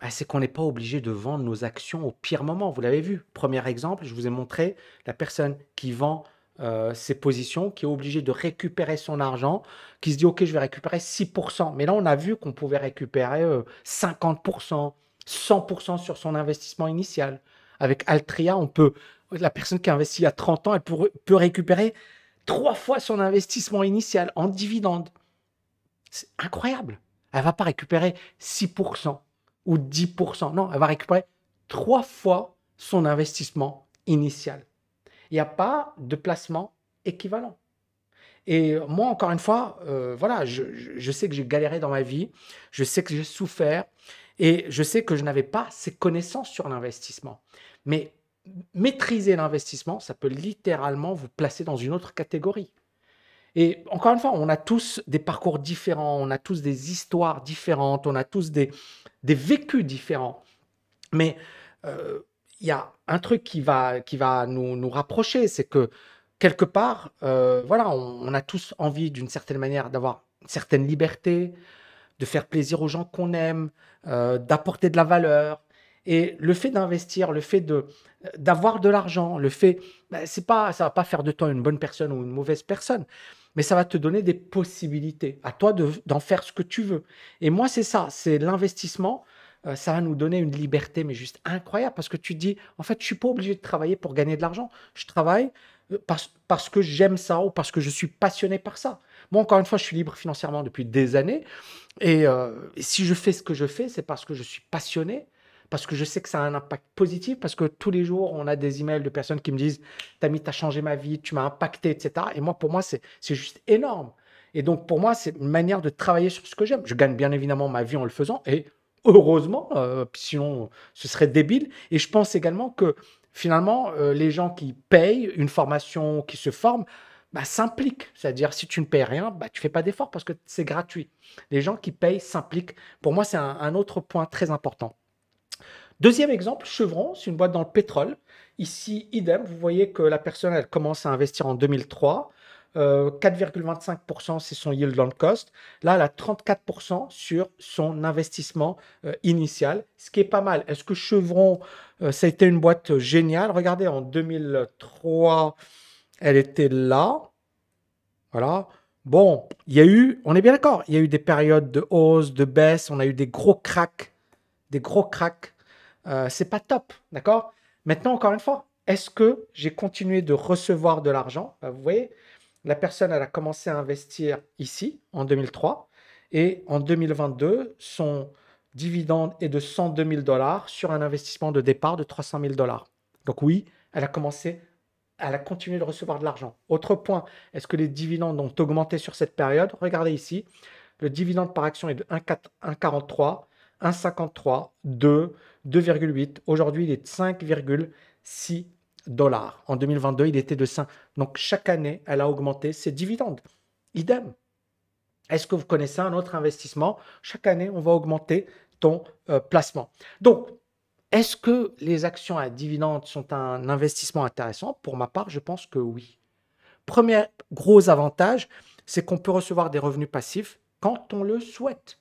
bah, c'est qu'on n'est pas obligé de vendre nos actions au pire moment. Vous l'avez vu. Premier exemple, je vous ai montré la personne qui vend euh, ses positions, qui est obligée de récupérer son argent, qui se dit OK, je vais récupérer 6%. Mais là, on a vu qu'on pouvait récupérer 50%, euh, 100% sur son investissement initial. Avec Altria, on peut, la personne qui investit il y a 30 ans, elle peut, récupérer trois fois son investissement initial en dividendes. C'est incroyable. Elle va pas récupérer 6% ou 10%. Non, elle va récupérer trois fois son investissement initial. Il n'y a pas de placement équivalent. Et moi, encore une fois, euh, voilà, je, je, sais que j'ai galéré dans ma vie, je sais que j'ai souffert, et je sais que je n'avais pas ces connaissances sur l'investissement. Mais maîtriser l'investissement, ça peut littéralement vous placer dans une autre catégorie. Et encore une fois, on a tous des parcours différents, on a tous des histoires différentes, on a tous des, vécus différents. Mais euh, il y a un truc qui va, qui va nous, nous rapprocher, c'est que quelque part, euh, voilà, on, on, a tous envie d'une certaine manière d'avoir une certaine liberté, de faire plaisir aux gens qu'on aime, euh, d'apporter de la valeur. Et le fait d'investir, le fait d'avoir de l'argent, le fait, bah, c'est pas, ça va pas faire de toi une bonne personne ou une mauvaise personne, mais ça va te donner des possibilités. À toi d'en faire ce que tu veux. Et moi, c'est ça, c'est l'investissement. Euh, ça va nous donner une liberté, mais juste incroyable, parce que tu dis, en fait, je suis pas obligé de travailler pour gagner de l'argent. Je travaille parce, que j'aime ça ou parce que je suis passionné par ça. Moi, encore une fois, je suis libre financièrement depuis des années. Euh, et, si je fais ce que je fais, c'est parce que je suis passionné, parce que je sais que ça a un impact positif, parce que tous les jours, on a des emails de personnes qui me disent tu as changé ma vie, tu m'as impacté, etc. Et moi, pour moi, c'est juste énorme. Et donc, pour moi, c'est une manière de travailler sur ce que j'aime. Je gagne bien évidemment ma vie en le faisant. Et heureusement, euh, sinon ce serait débile. Et je pense également que finalement, euh, les gens qui payent une formation, qui se forment, bah, s'impliquent. C'est-à-dire, si tu ne payes rien, bah, tu fais pas d'effort parce que c'est gratuit. Les gens qui payent s'impliquent. Pour moi, c'est un, un, autre point très important. Deuxième exemple, Chevron, c'est une boîte dans le pétrole. Ici, idem, vous voyez que la personne, elle commence à investir en 2003. 4,25%, euh, c'est son yield on cost. Là, elle a 34% sur son investissement euh, initial, ce qui est pas mal. Est-ce que Chevron, euh, ça a été une boîte géniale Regardez, en 2003, elle était là. Voilà. Bon, il y a eu, on est bien d'accord, il y a eu des périodes de hausse, de baisse, on a eu des gros cracks, des gros cracks. c'est pas top, d'accord Maintenant, encore une fois, est-ce que j'ai continué de recevoir de l'argent bah, Vous voyez, la personne elle a commencé à investir ici en 2003 et en 2022, son dividende est de 102 000 dollars sur un investissement de départ de 300 000 dollars. Donc oui, elle a commencé, elle a continué de recevoir de l'argent. Autre point, est-ce que les dividendes ont augmenté sur cette période Regardez ici, le dividende par action est de 1,43, 1,53, 2, 2,8. Aujourd'hui, il est de 5,6 en 2022, il était de 5. Donc chaque année, elle a augmenté ses dividendes. Idem. Est-ce que vous connaissez un autre investissement Chaque année, on va augmenter ton euh, placement. Donc, est-ce que les actions à dividendes sont un investissement intéressant Pour ma part, je pense que oui. Premier gros avantage, c'est qu'on peut recevoir des revenus passifs quand on le souhaite.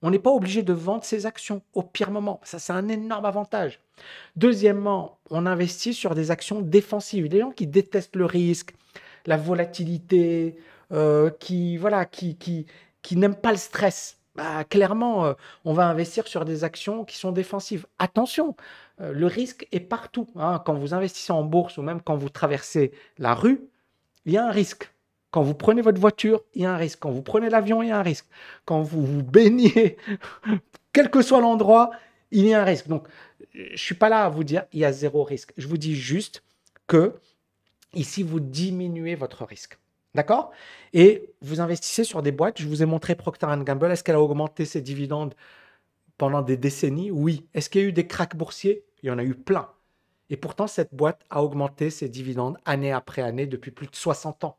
On n'est pas obligé de vendre ses actions au pire moment. Ça, c'est un énorme avantage. Deuxièmement, on investit sur des actions défensives. Les gens qui détestent le risque, la volatilité, euh, qui, voilà, qui, qui, qui n'aiment pas le stress. Bah, clairement, euh, on va investir sur des actions qui sont défensives. Attention, euh, le risque est partout. Hein. Quand vous investissez en bourse ou même quand vous traversez la rue, il y a un risque. Quand vous prenez votre voiture, il y a un risque. Quand vous prenez l'avion, il y a un risque. Quand vous vous baignez, quel que soit l'endroit, il y a un risque. Donc, je ne suis pas là à vous dire il y a zéro risque. Je vous dis juste que ici, vous diminuez votre risque. D'accord Et vous investissez sur des boîtes. Je vous ai montré Procter Gamble. Est-ce qu'elle a augmenté ses dividendes pendant des décennies Oui. Est-ce qu'il y a eu des cracks boursiers Il y en a eu plein. Et pourtant, cette boîte a augmenté ses dividendes année après année depuis plus de 60 ans.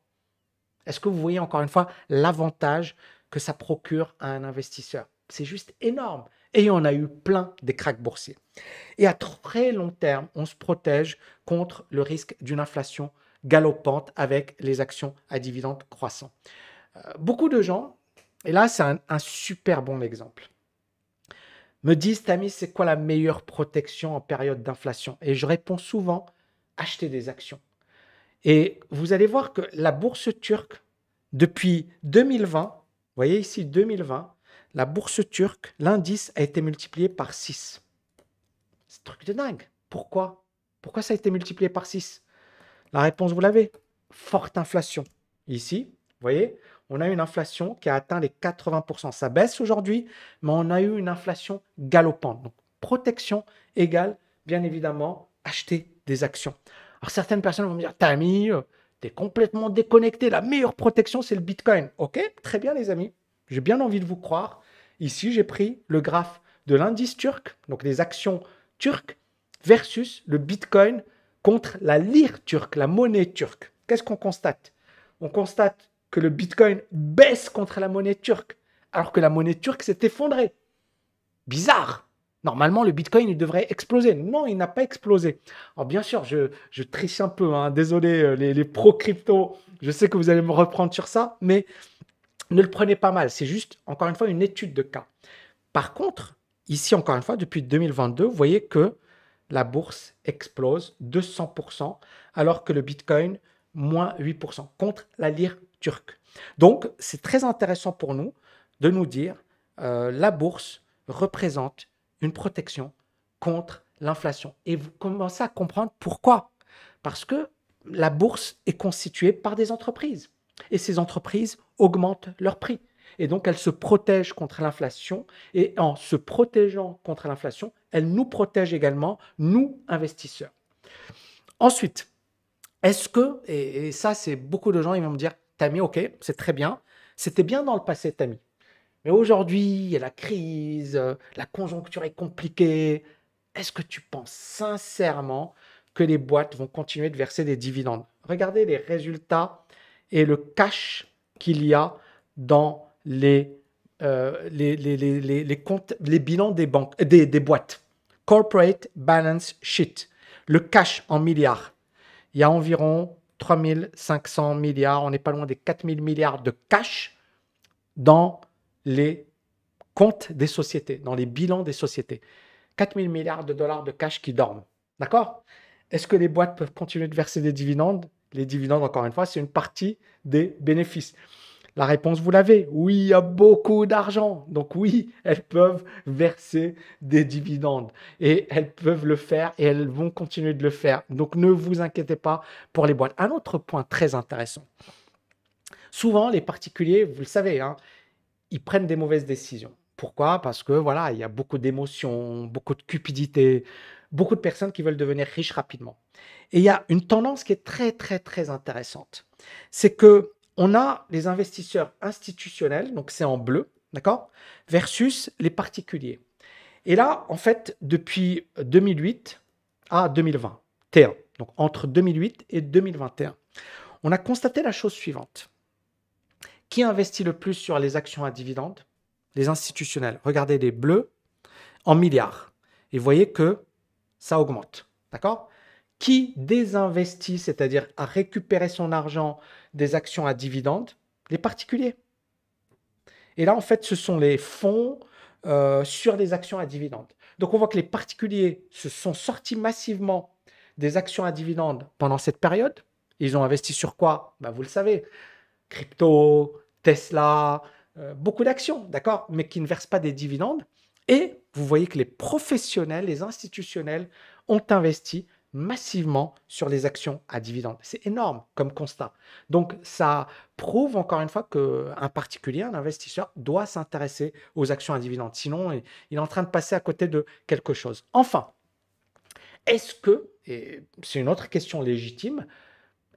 Est-ce que vous voyez encore une fois l'avantage que ça procure à un investisseur C'est juste énorme. Et on a eu plein des cracks boursiers. Et à très long terme, on se protège contre le risque d'une inflation galopante avec les actions à dividendes croissants. Euh, beaucoup de gens, et là c'est un, super bon exemple, me disent, Tammy, c'est quoi la meilleure protection en période d'inflation Et je réponds souvent, acheter des actions. Et vous allez voir que la bourse turque, depuis 2020, vous voyez ici 2020, la bourse turque, l'indice a été multiplié par 6. C'est truc de dingue. Pourquoi Pourquoi ça a été multiplié par 6 La réponse, vous l'avez. Forte inflation. Ici, vous voyez, on a une inflation qui a atteint les 80%. Ça baisse aujourd'hui, mais on a eu une inflation galopante. Donc, protection égale, bien évidemment, acheter des actions. Alors certaines personnes vont me dire, Tammy, euh, es complètement déconnecté, la meilleure protection c'est le Bitcoin. Ok, très bien les amis, j'ai bien envie de vous croire. Ici j'ai pris le graphe de l'indice turc, donc des actions turques, versus le Bitcoin contre la lire turque, la monnaie turque. Qu'est-ce qu'on constate On constate que le Bitcoin baisse contre la monnaie turque, alors que la monnaie turque s'est effondrée. Bizarre Normalement, le Bitcoin, il devrait exploser. Non, il n'a pas explosé. Alors, bien sûr, je, triche un peu. Hein. Désolé, euh, les, les pro-crypto, je sais que vous allez me reprendre sur ça, mais ne le prenez pas mal. C'est juste, encore une fois, une étude de cas. Par contre, ici, encore une fois, depuis 2022, vous voyez que la bourse explose 200%, alors que le Bitcoin, moins 8%, contre la lire turque. Donc, c'est très intéressant pour nous de nous dire, euh, la bourse représente une protection contre l'inflation. Et vous commencez à comprendre pourquoi. Parce que la bourse est constituée par des entreprises. Et ces entreprises augmentent leurs prix. Et donc, elles se protègent contre l'inflation. Et en se protégeant contre l'inflation, elles nous protègent également, nous, investisseurs. Ensuite, est-ce que, et, ça, c'est beaucoup de gens, ils vont me dire, Tammy, ok, c'est très bien. C'était bien dans le passé, Tammy. Mais aujourd'hui, il y a la crise, euh, la conjoncture est compliquée. Est-ce que tu penses sincèrement que les boîtes vont continuer de verser des dividendes Regardez les résultats et le cash qu'il y a dans les, euh, les, les, les, les, comptes, les bilans des, banques, euh, des, des boîtes. Corporate Balance Sheet. Le cash en milliards. Il y a environ 3500 milliards, on n'est pas loin des 4000 milliards de cash dans les comptes des sociétés, dans les bilans des sociétés. 4 000 milliards de dollars de cash qui dorment. D'accord Est-ce que les boîtes peuvent continuer de verser des dividendes Les dividendes, encore une fois, c'est une partie des bénéfices. La réponse, vous l'avez. Oui, il y a beaucoup d'argent. Donc oui, elles peuvent verser des dividendes. Et elles peuvent le faire et elles vont continuer de le faire. Donc ne vous inquiétez pas pour les boîtes. Un autre point très intéressant. Souvent, les particuliers, vous le savez, hein, ils prennent des mauvaises décisions. Pourquoi Parce que voilà, il y a beaucoup d'émotions, beaucoup de cupidité, beaucoup de personnes qui veulent devenir riches rapidement. Et il y a une tendance qui est très très très intéressante. C'est que on a les investisseurs institutionnels, donc c'est en bleu, d'accord Versus les particuliers. Et là, en fait, depuis 2008 à 2021, donc entre 2008 et 2021, on a constaté la chose suivante. Qui investit le plus sur les actions à dividendes Les institutionnels. Regardez les bleus en milliards. Et voyez que ça augmente. D'accord Qui désinvestit, c'est-à-dire à récupérer son argent des actions à dividendes Les particuliers. Et là, en fait, ce sont les fonds euh, sur les actions à dividendes. Donc, on voit que les particuliers se sont sortis massivement des actions à dividendes pendant cette période. Ils ont investi sur quoi bah, Vous le savez, crypto, Tesla, euh, beaucoup d'actions, d'accord, mais qui ne versent pas des dividendes. Et vous voyez que les professionnels, les institutionnels ont investi massivement sur les actions à dividendes. C'est énorme comme constat. Donc ça prouve encore une fois qu'un particulier, un investisseur, doit s'intéresser aux actions à dividendes. Sinon, il est en train de passer à côté de quelque chose. Enfin, est-ce que, et c'est une autre question légitime,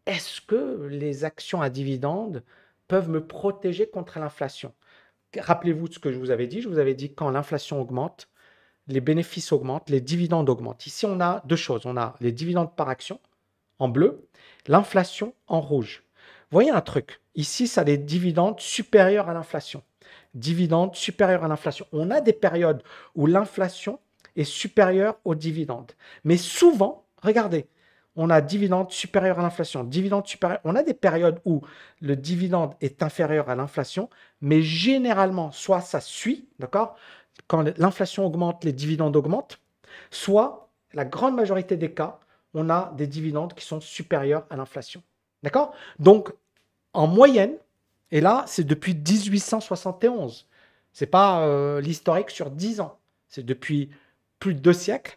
est-ce que les actions à dividendes peuvent me protéger contre l'inflation Rappelez-vous de ce que je vous avais dit. Je vous avais dit quand l'inflation augmente, les bénéfices augmentent, les dividendes augmentent. Ici, on a deux choses. On a les dividendes par action en bleu, l'inflation en rouge. Voyez un truc. Ici, ça a des dividendes supérieurs à l'inflation. Dividendes supérieurs à l'inflation. On a des périodes où l'inflation est supérieure aux dividendes. Mais souvent, regardez, on a dividendes supérieurs à l'inflation, dividende supérieur. On a des périodes où le dividende est inférieur à l'inflation, mais généralement, soit ça suit, d'accord Quand l'inflation augmente, les dividendes augmentent, soit, la grande majorité des cas, on a des dividendes qui sont supérieurs à l'inflation. D'accord Donc, en moyenne, et là, c'est depuis 1871. C'est pas euh, l'historique sur 10 ans. C'est depuis plus de deux siècles.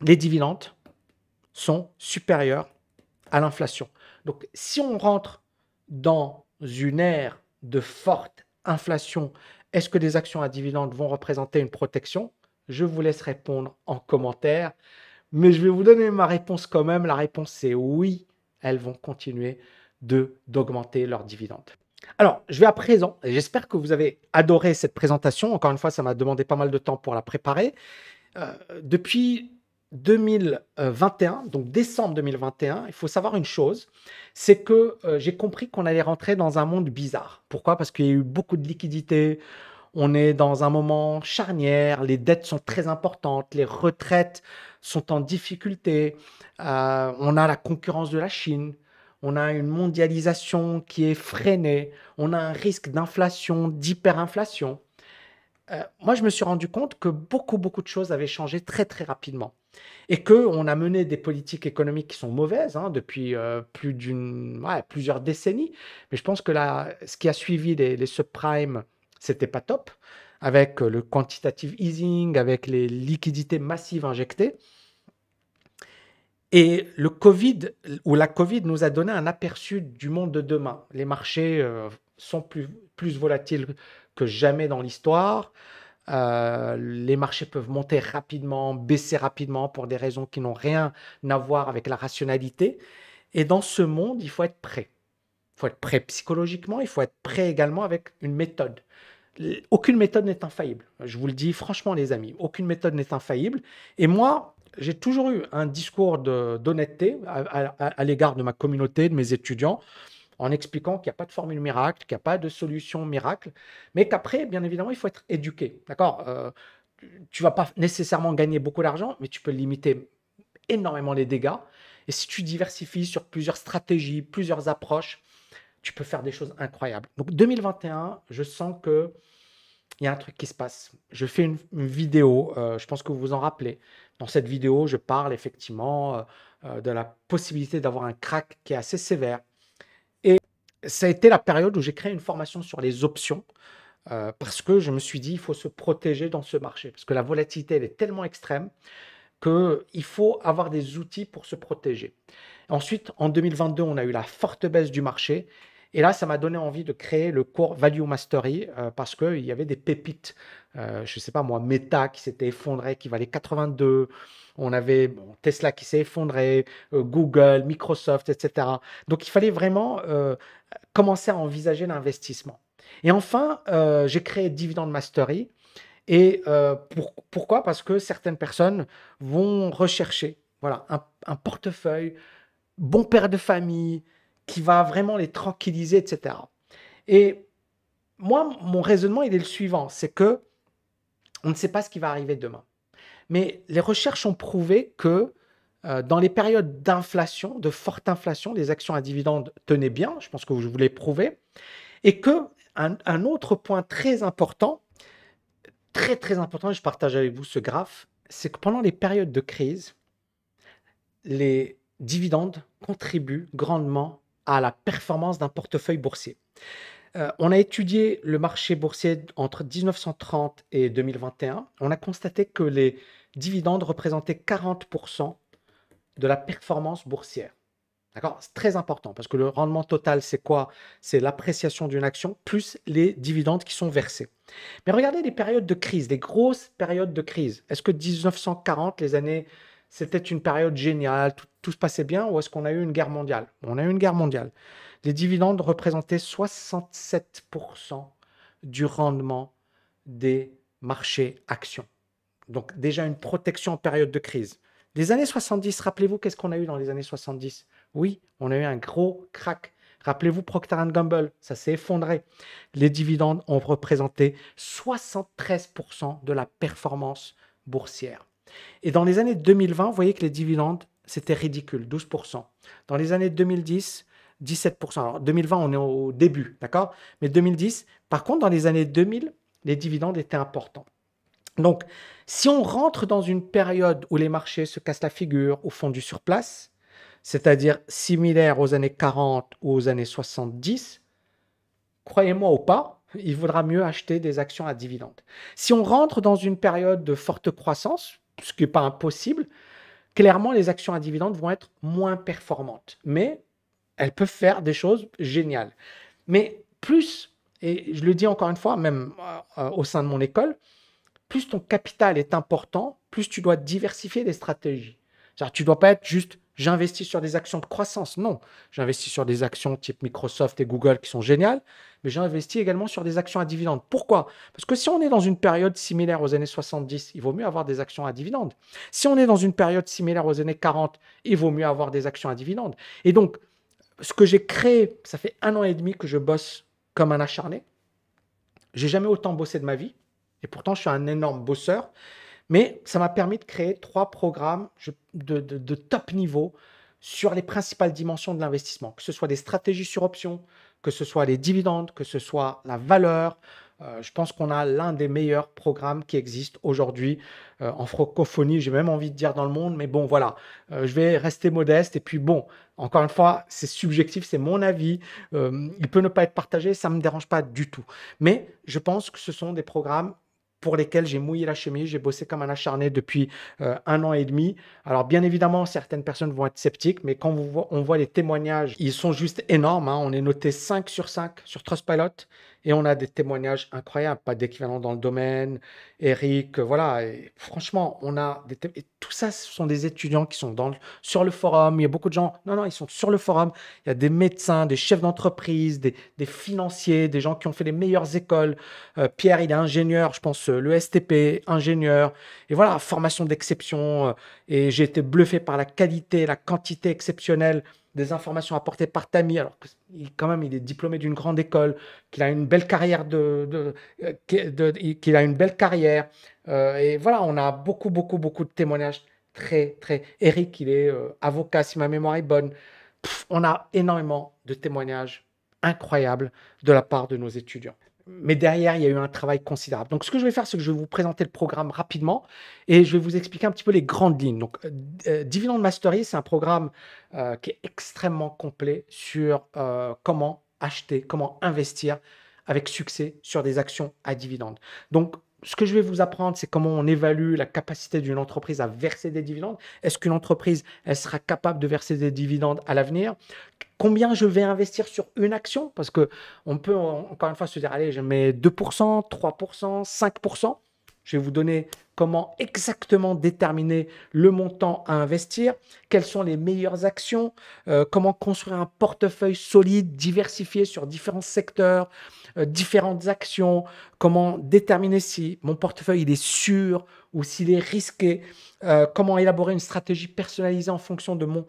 Les dividendes sont supérieurs à l'inflation. Donc si on rentre dans une ère de forte inflation, est-ce que des actions à dividendes vont représenter une protection Je vous laisse répondre en commentaire, mais je vais vous donner ma réponse quand même. La réponse c'est oui, elles vont continuer de d'augmenter leurs dividendes. Alors, je vais à présent, j'espère que vous avez adoré cette présentation. Encore une fois, ça m'a demandé pas mal de temps pour la préparer. Euh, depuis 2021, donc décembre 2021, il faut savoir une chose, c'est que euh, j'ai compris qu'on allait rentrer dans un monde bizarre. Pourquoi Parce qu'il y a eu beaucoup de liquidités, on est dans un moment charnière, les dettes sont très importantes, les retraites sont en difficulté, euh, on a la concurrence de la Chine, on a une mondialisation qui est freinée, on a un risque d'inflation, d'hyperinflation. Euh, moi, je me suis rendu compte que beaucoup, beaucoup de choses avaient changé très, très rapidement et qu'on a mené des politiques économiques qui sont mauvaises hein, depuis euh, plus plusieurs décennies. Mais je pense que ce qui a suivi les, les subprimes, c'était pas top, avec euh, le quantitative easing, avec les liquidités massives injectées. Et le Covid, ou la Covid, nous a donné un aperçu du monde de demain. Les marchés euh, sont plus volatiles que jamais dans l'histoire. Euh, les marchés peuvent monter rapidement, baisser rapidement pour des raisons qui n'ont rien à voir avec la rationalité. Et dans ce monde, il faut être prêt. Il faut être prêt psychologiquement, il faut être prêt également avec une méthode. Aucune méthode n'est infaillible. Je vous le dis franchement, les amis, aucune méthode n'est infaillible. Et moi, j'ai toujours eu un discours d'honnêteté à l'égard de ma communauté, de mes étudiants en expliquant qu'il n'y a pas de formule miracle, qu'il n'y a pas de solution miracle, mais qu'après, bien évidemment, il faut être éduqué. D'accord euh, Tu vas pas nécessairement gagner beaucoup d'argent, mais tu peux limiter énormément les dégâts. Et si tu diversifies sur plusieurs stratégies, plusieurs approches, tu peux faire des choses incroyables. Donc 2021, je sens que il y a un truc qui se passe. Je fais une, vidéo, euh, je pense que vous vous en rappelez. Dans cette vidéo, je parle effectivement euh, euh, de la possibilité d'avoir un crack qui est assez sévère ça a été la période où j'ai créé une formation sur les options. Euh, parce que je me suis dit, il faut se protéger dans ce marché, parce que la volatilité, elle est tellement extrême qu'il faut avoir des outils pour se protéger. Ensuite, en 2022, on a eu la forte baisse du marché, et là, ça m'a donné envie de créer le cours Value Mastery euh, parce qu'il y avait des pépites. Euh, je ne sais pas moi, Meta qui s'était effondré, qui valait 82, on avait Tesla qui s'est effondré, euh, Google, Microsoft, etc. Donc il fallait vraiment euh, commencer à envisager l'investissement. Et enfin, euh, j'ai créé Dividend Mastery. Et pourquoi Parce que certaines personnes vont rechercher voilà, un, portefeuille, bon père de famille, qui va vraiment les tranquilliser, etc. Et moi, mon raisonnement, il est le suivant, c'est que on ne sait pas ce qui va arriver demain. Mais les recherches ont prouvé que euh, dans les périodes d'inflation, de forte inflation, les actions à dividendes tenaient bien, je pense que je vous l'ai prouvé, et que autre point très important, très très important, et je partage avec vous ce graphe, c'est que pendant les périodes de crise, les dividendes contribuent grandement à la performance d'un portefeuille boursier. Euh, on a étudié le marché boursier entre 1930 et 2021. On a constaté que les dividendes représentaient 40% de la performance boursière. D'accord C'est très important parce que le rendement total, c'est quoi C'est l'appréciation d'une action plus les dividendes qui sont versés. Mais regardez les périodes de crise, les grosses périodes de crise. Est-ce que 1940, les années, c'était une période géniale, tout se passait bien ou est-ce qu'on a eu une guerre mondiale On a eu une guerre mondiale. Les dividendes représentaient 67% du rendement des marchés actions. Donc déjà une protection en période de crise. Les années 70, rappelez-vous qu'est-ce qu'on a eu dans les années 70 Oui, on a eu un gros crack. Rappelez-vous Procter Gamble, ça s'est effondré. Les dividendes ont représenté 73% de la performance boursière. Et dans les années 2020, vous voyez que les dividendes, c'était ridicule, 12%. Dans les années 2010, 17%. Alors 2020, on est au début, d'accord Mais 2010, par contre, dans les années 2000, les dividendes étaient importants. Donc, si on rentre dans une période où les marchés se cassent la figure au fond du surplace, c'est-à-dire similaire aux années 40 ou aux années 70, croyez-moi ou pas, il vaudra mieux acheter des actions à dividendes. Si on rentre dans une période de forte croissance, ce qui n'est pas impossible, clairement les actions à dividendes vont être moins performantes. Mais elles peuvent faire des choses géniales. Mais plus, et je le dis encore une fois, même euh, au sein de mon école, plus ton capital est important, plus tu dois diversifier les stratégies. cest tu ne dois pas être juste j'investis sur des actions de croissance. Non, j'investis sur des actions type Microsoft et Google qui sont géniales, mais j'investis également sur des actions à dividendes. Pourquoi Parce que si on est dans une période similaire aux années 70, il vaut mieux avoir des actions à dividendes. Si on est dans une période similaire aux années 40, il vaut mieux avoir des actions à dividendes. Et donc, ce que j'ai créé, ça fait un an et demi que je bosse comme un acharné. J'ai jamais autant bossé de ma vie. Et pourtant, je suis un énorme bosseur. Mais ça m'a permis de créer trois programmes de, top niveau sur les principales dimensions de l'investissement, que ce soit des stratégies sur options, que ce soit les dividendes, que ce soit la valeur, euh, je pense qu'on a l'un des meilleurs programmes qui existent aujourd'hui euh, en francophonie, j'ai même envie de dire dans le monde, mais bon, voilà, euh, je vais rester modeste. Et puis bon, encore une fois, c'est subjectif, c'est mon avis, il peut ne pas être partagé, ça ne me dérange pas du tout. Mais je pense que ce sont des programmes pour lesquels j'ai mouillé la chemise, j'ai bossé comme un acharné depuis un an et demi. Alors bien évidemment, certaines personnes vont être sceptiques, mais quand on voit, les témoignages, ils sont juste énormes. Hein. On est noté 5 sur 5 sur Trustpilot. Et on a des témoignages incroyables, pas d'équivalent dans le domaine. Eric, euh, voilà. franchement, on a des et tout ça, ce sont des étudiants qui sont dans sur le forum. Il y a beaucoup de gens. Non, non, ils sont sur le forum. Il y a des médecins, des chefs d'entreprise, des, financiers, des gens qui ont fait les meilleures écoles. Euh, Pierre, il est ingénieur, je pense, euh, le STP, ingénieur. Et voilà, formation d'exception. et j'ai été bluffé par la qualité, la quantité exceptionnelle des informations apportées par Tammy, alors que quand même il est diplômé d'une grande école, qu'il a une belle carrière de, euh, qu'il a une belle carrière. Euh, et voilà, on a beaucoup, beaucoup, beaucoup de témoignages très, très. Eric, il est euh, avocat, si ma mémoire est bonne. on a énormément de témoignages incroyables de la part de nos étudiants mais derrière, il y a eu un travail considérable. Donc, ce que je vais faire, c'est que je vais vous présenter le programme rapidement et je vais vous expliquer un petit peu les grandes lignes. Donc, euh, euh, Dividend Mastery, c'est un programme euh, qui est extrêmement complet sur comment acheter, comment investir avec succès sur des actions à dividendes. Donc, ce que je vais vous apprendre, c'est comment on évalue la capacité d'une entreprise à verser des dividendes. Est-ce qu'une entreprise, elle sera capable de verser des dividendes à l'avenir Combien je vais investir sur une action Parce que on peut encore une fois se dire, allez, je mets 2%, 3%, 5%. Je vais vous donner comment exactement déterminer le montant à investir, quelles sont les meilleures actions, euh, comment construire un portefeuille solide, diversifié sur différents secteurs, euh, différentes actions, comment déterminer si mon portefeuille il est sûr ou s'il est risqué, euh, comment élaborer une stratégie personnalisée en fonction de mon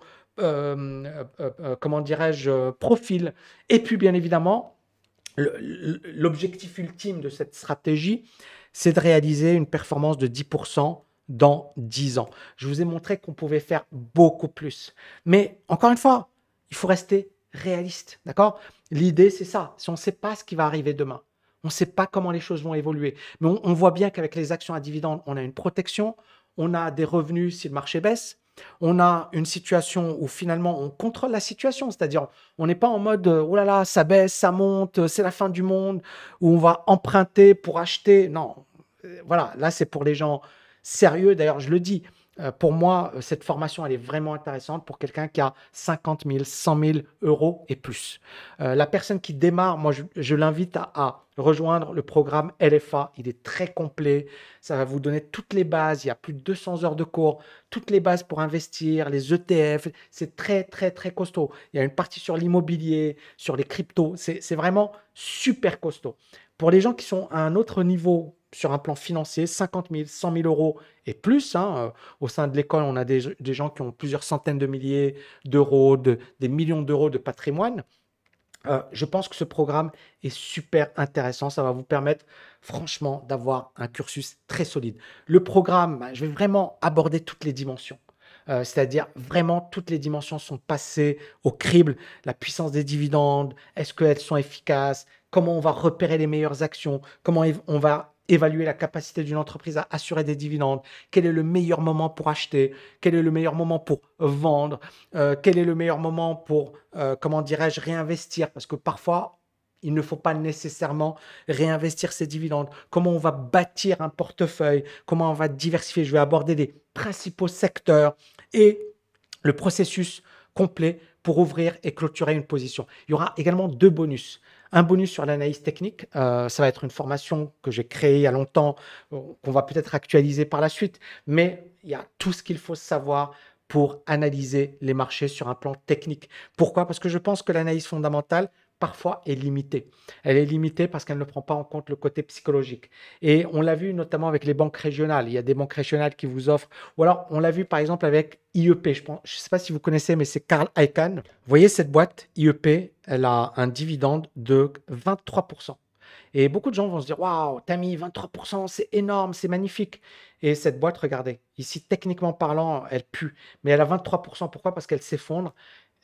comment dirais-je profil, et puis bien évidemment l'objectif ultime de cette stratégie, c'est de réaliser une performance de 10% dans 10 ans. Je vous ai montré qu'on pouvait faire beaucoup plus. Mais encore une fois, il faut rester réaliste, d'accord L'idée, c'est ça. Si on ne sait pas ce qui va arriver demain, on ne sait pas comment les choses vont évoluer. Mais on, on voit bien qu'avec les actions à dividendes, on a une protection, on a des revenus si le marché baisse, on a une situation où finalement on contrôle la situation, c'est-à-dire on n'est pas en mode euh, oh là là, ça baisse, ça monte, euh, c'est la fin du monde, où on va emprunter pour acheter. Non, euh, voilà, là c'est pour les gens sérieux. D'ailleurs, je le dis, euh, pour moi, euh, cette formation, elle est vraiment intéressante pour quelqu'un qui a 50 000, 100 000 euros et plus. Euh, la personne qui démarre, moi, je, l'invite à, à, rejoindre le programme LFA. Il est très complet. Ça va vous donner toutes les bases. Il y a plus de 200 heures de cours, toutes les bases pour investir, les ETF. C'est très, très, très costaud. Il y a une partie sur l'immobilier, sur les cryptos. C'est vraiment super costaud. Pour les gens qui sont à un autre niveau sur un plan financier, 50 000, 100 000 euros et plus. Hein, euh, au sein de l'école, on a des, gens qui ont plusieurs centaines de milliers d'euros, des millions d'euros de patrimoine. Euh, je pense que ce programme est super intéressant. Ça va vous permettre, franchement, d'avoir un cursus très solide. Le programme, bah, je vais vraiment aborder toutes les dimensions. Euh, c'est-à-dire vraiment toutes les dimensions sont passées au crible. La puissance des dividendes, est-ce qu'elles sont efficaces Comment on va repérer les meilleures actions Comment on va évaluer la capacité d'une entreprise à assurer des dividendes, quel est le meilleur moment pour acheter, quel est le meilleur moment pour vendre, euh, quel est le meilleur moment pour, euh, comment dirais-je, réinvestir, parce que parfois, il ne faut pas nécessairement réinvestir ses dividendes, comment on va bâtir un portefeuille, comment on va diversifier, je vais aborder les principaux secteurs et le processus complet pour ouvrir et clôturer une position. Il y aura également deux bonus. Un bonus sur l'analyse technique, euh, ça va être une formation que j'ai créée il y a longtemps, euh, qu'on va peut-être actualiser par la suite, mais il y a tout ce qu'il faut savoir pour analyser les marchés sur un plan technique. Pourquoi Parce que je pense que l'analyse fondamentale, parfois est limitée. Elle est limitée parce qu'elle ne prend pas en compte le côté psychologique. Et on l'a vu notamment avec les banques régionales. Il y a des banques régionales qui vous offrent, ou alors on l'a vu par exemple avec IEP, je ne sais pas si vous connaissez, mais c'est Carl Icahn. Vous voyez cette boîte, IEP, elle a un dividende de 23%. Et beaucoup de gens vont se dire Waouh, t'as 23%, c'est énorme, c'est magnifique. Et cette boîte, regardez, ici, techniquement parlant, elle pue, mais elle a 23%. Pourquoi Parce qu'elle s'effondre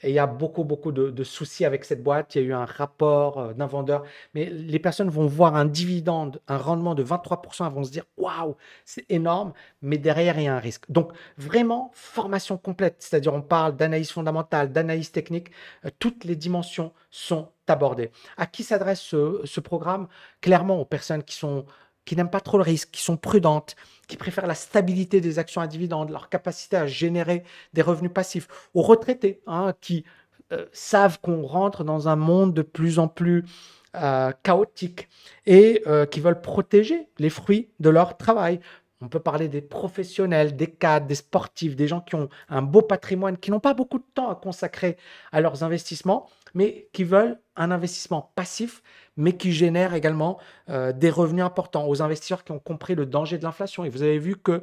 il y a beaucoup, beaucoup de, soucis avec cette boîte. Il y a eu un rapport euh, d'un vendeur. Mais les personnes vont voir un dividende, un rendement de 23%. Elles vont se dire waouh, c'est énorme. Mais derrière, il y a un risque. Donc, vraiment, formation complète. C'est-à-dire, on parle d'analyse fondamentale, d'analyse technique. Euh, toutes les dimensions sont abordées. À qui s'adresse ce, ce programme Clairement, aux personnes qui sont qui n'aiment pas trop le risque, qui sont prudentes, qui préfèrent la stabilité des actions à dividendes, leur capacité à générer des revenus passifs, aux retraités hein, qui euh, savent qu'on rentre dans un monde de plus en plus euh, chaotique et euh, qui veulent protéger les fruits de leur travail, on peut parler des professionnels, des cadres, des sportifs, des gens qui ont un beau patrimoine, qui n'ont pas beaucoup de temps à consacrer à leurs investissements, mais qui veulent un investissement passif, mais qui génère également euh, des revenus importants aux investisseurs qui ont compris le danger de l'inflation. Et vous avez vu que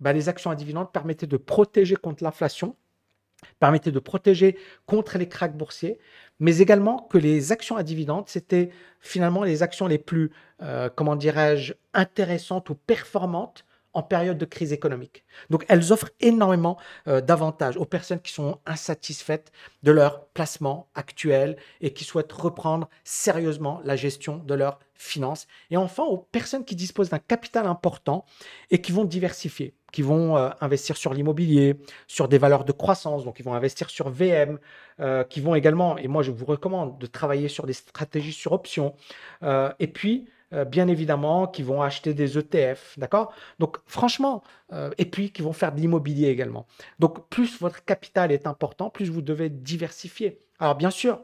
bah, les actions à dividendes permettaient de protéger contre l'inflation, permettaient de protéger contre les cracks boursiers, mais également que les actions à dividendes, c'était finalement les actions les plus, euh, comment dirais-je, intéressantes ou performantes en période de crise économique. Donc elles offrent énormément euh, d'avantages aux personnes qui sont insatisfaites de leur placement actuel et qui souhaitent reprendre sérieusement la gestion de leurs finances. Et enfin aux personnes qui disposent d'un capital important et qui vont diversifier, qui vont euh, investir sur l'immobilier, sur des valeurs de croissance, donc ils vont investir sur VM, euh, qui vont également, et moi je vous recommande de travailler sur des stratégies sur options, et puis euh, bien évidemment, qui vont acheter des ETF, d'accord Donc franchement, euh, et puis qui vont faire de l'immobilier également. Donc plus votre capital est important, plus vous devez diversifier. Alors bien sûr,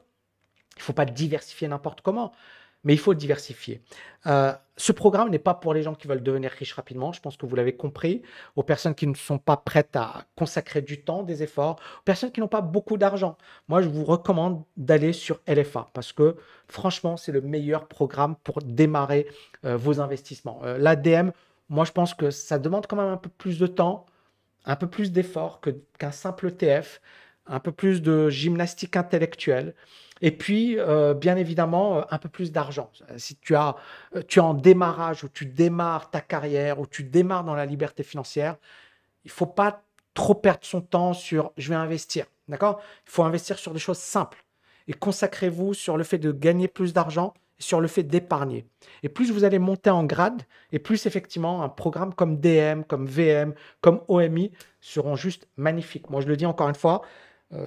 il ne faut pas diversifier n'importe comment mais il faut diversifier. Euh, ce programme n'est pas pour les gens qui veulent devenir riches rapidement, je pense que vous l'avez compris, aux personnes qui ne sont pas prêtes à consacrer du temps, des efforts, aux personnes qui n'ont pas beaucoup d'argent. Moi, je vous recommande d'aller sur LFA parce que franchement, c'est le meilleur programme pour démarrer euh, vos investissements. Euh, L'ADM, moi, je pense que ça demande quand même un peu plus de temps, un peu plus d'efforts qu'un simple TF, un peu plus de gymnastique intellectuelle. Et puis, euh, bien évidemment, euh, un peu plus d'argent. Euh, si tu as, tu es en démarrage, ou tu démarres ta carrière, ou tu démarres dans la liberté financière, il faut pas trop perdre son temps sur je vais investir. D'accord Il faut investir sur des choses simples. Et consacrez-vous sur le fait de gagner plus d'argent sur le fait d'épargner. Et plus vous allez monter en grade, et plus effectivement un programme comme DM, comme VM, comme OMI seront juste magnifiques. Moi, je le dis encore une fois,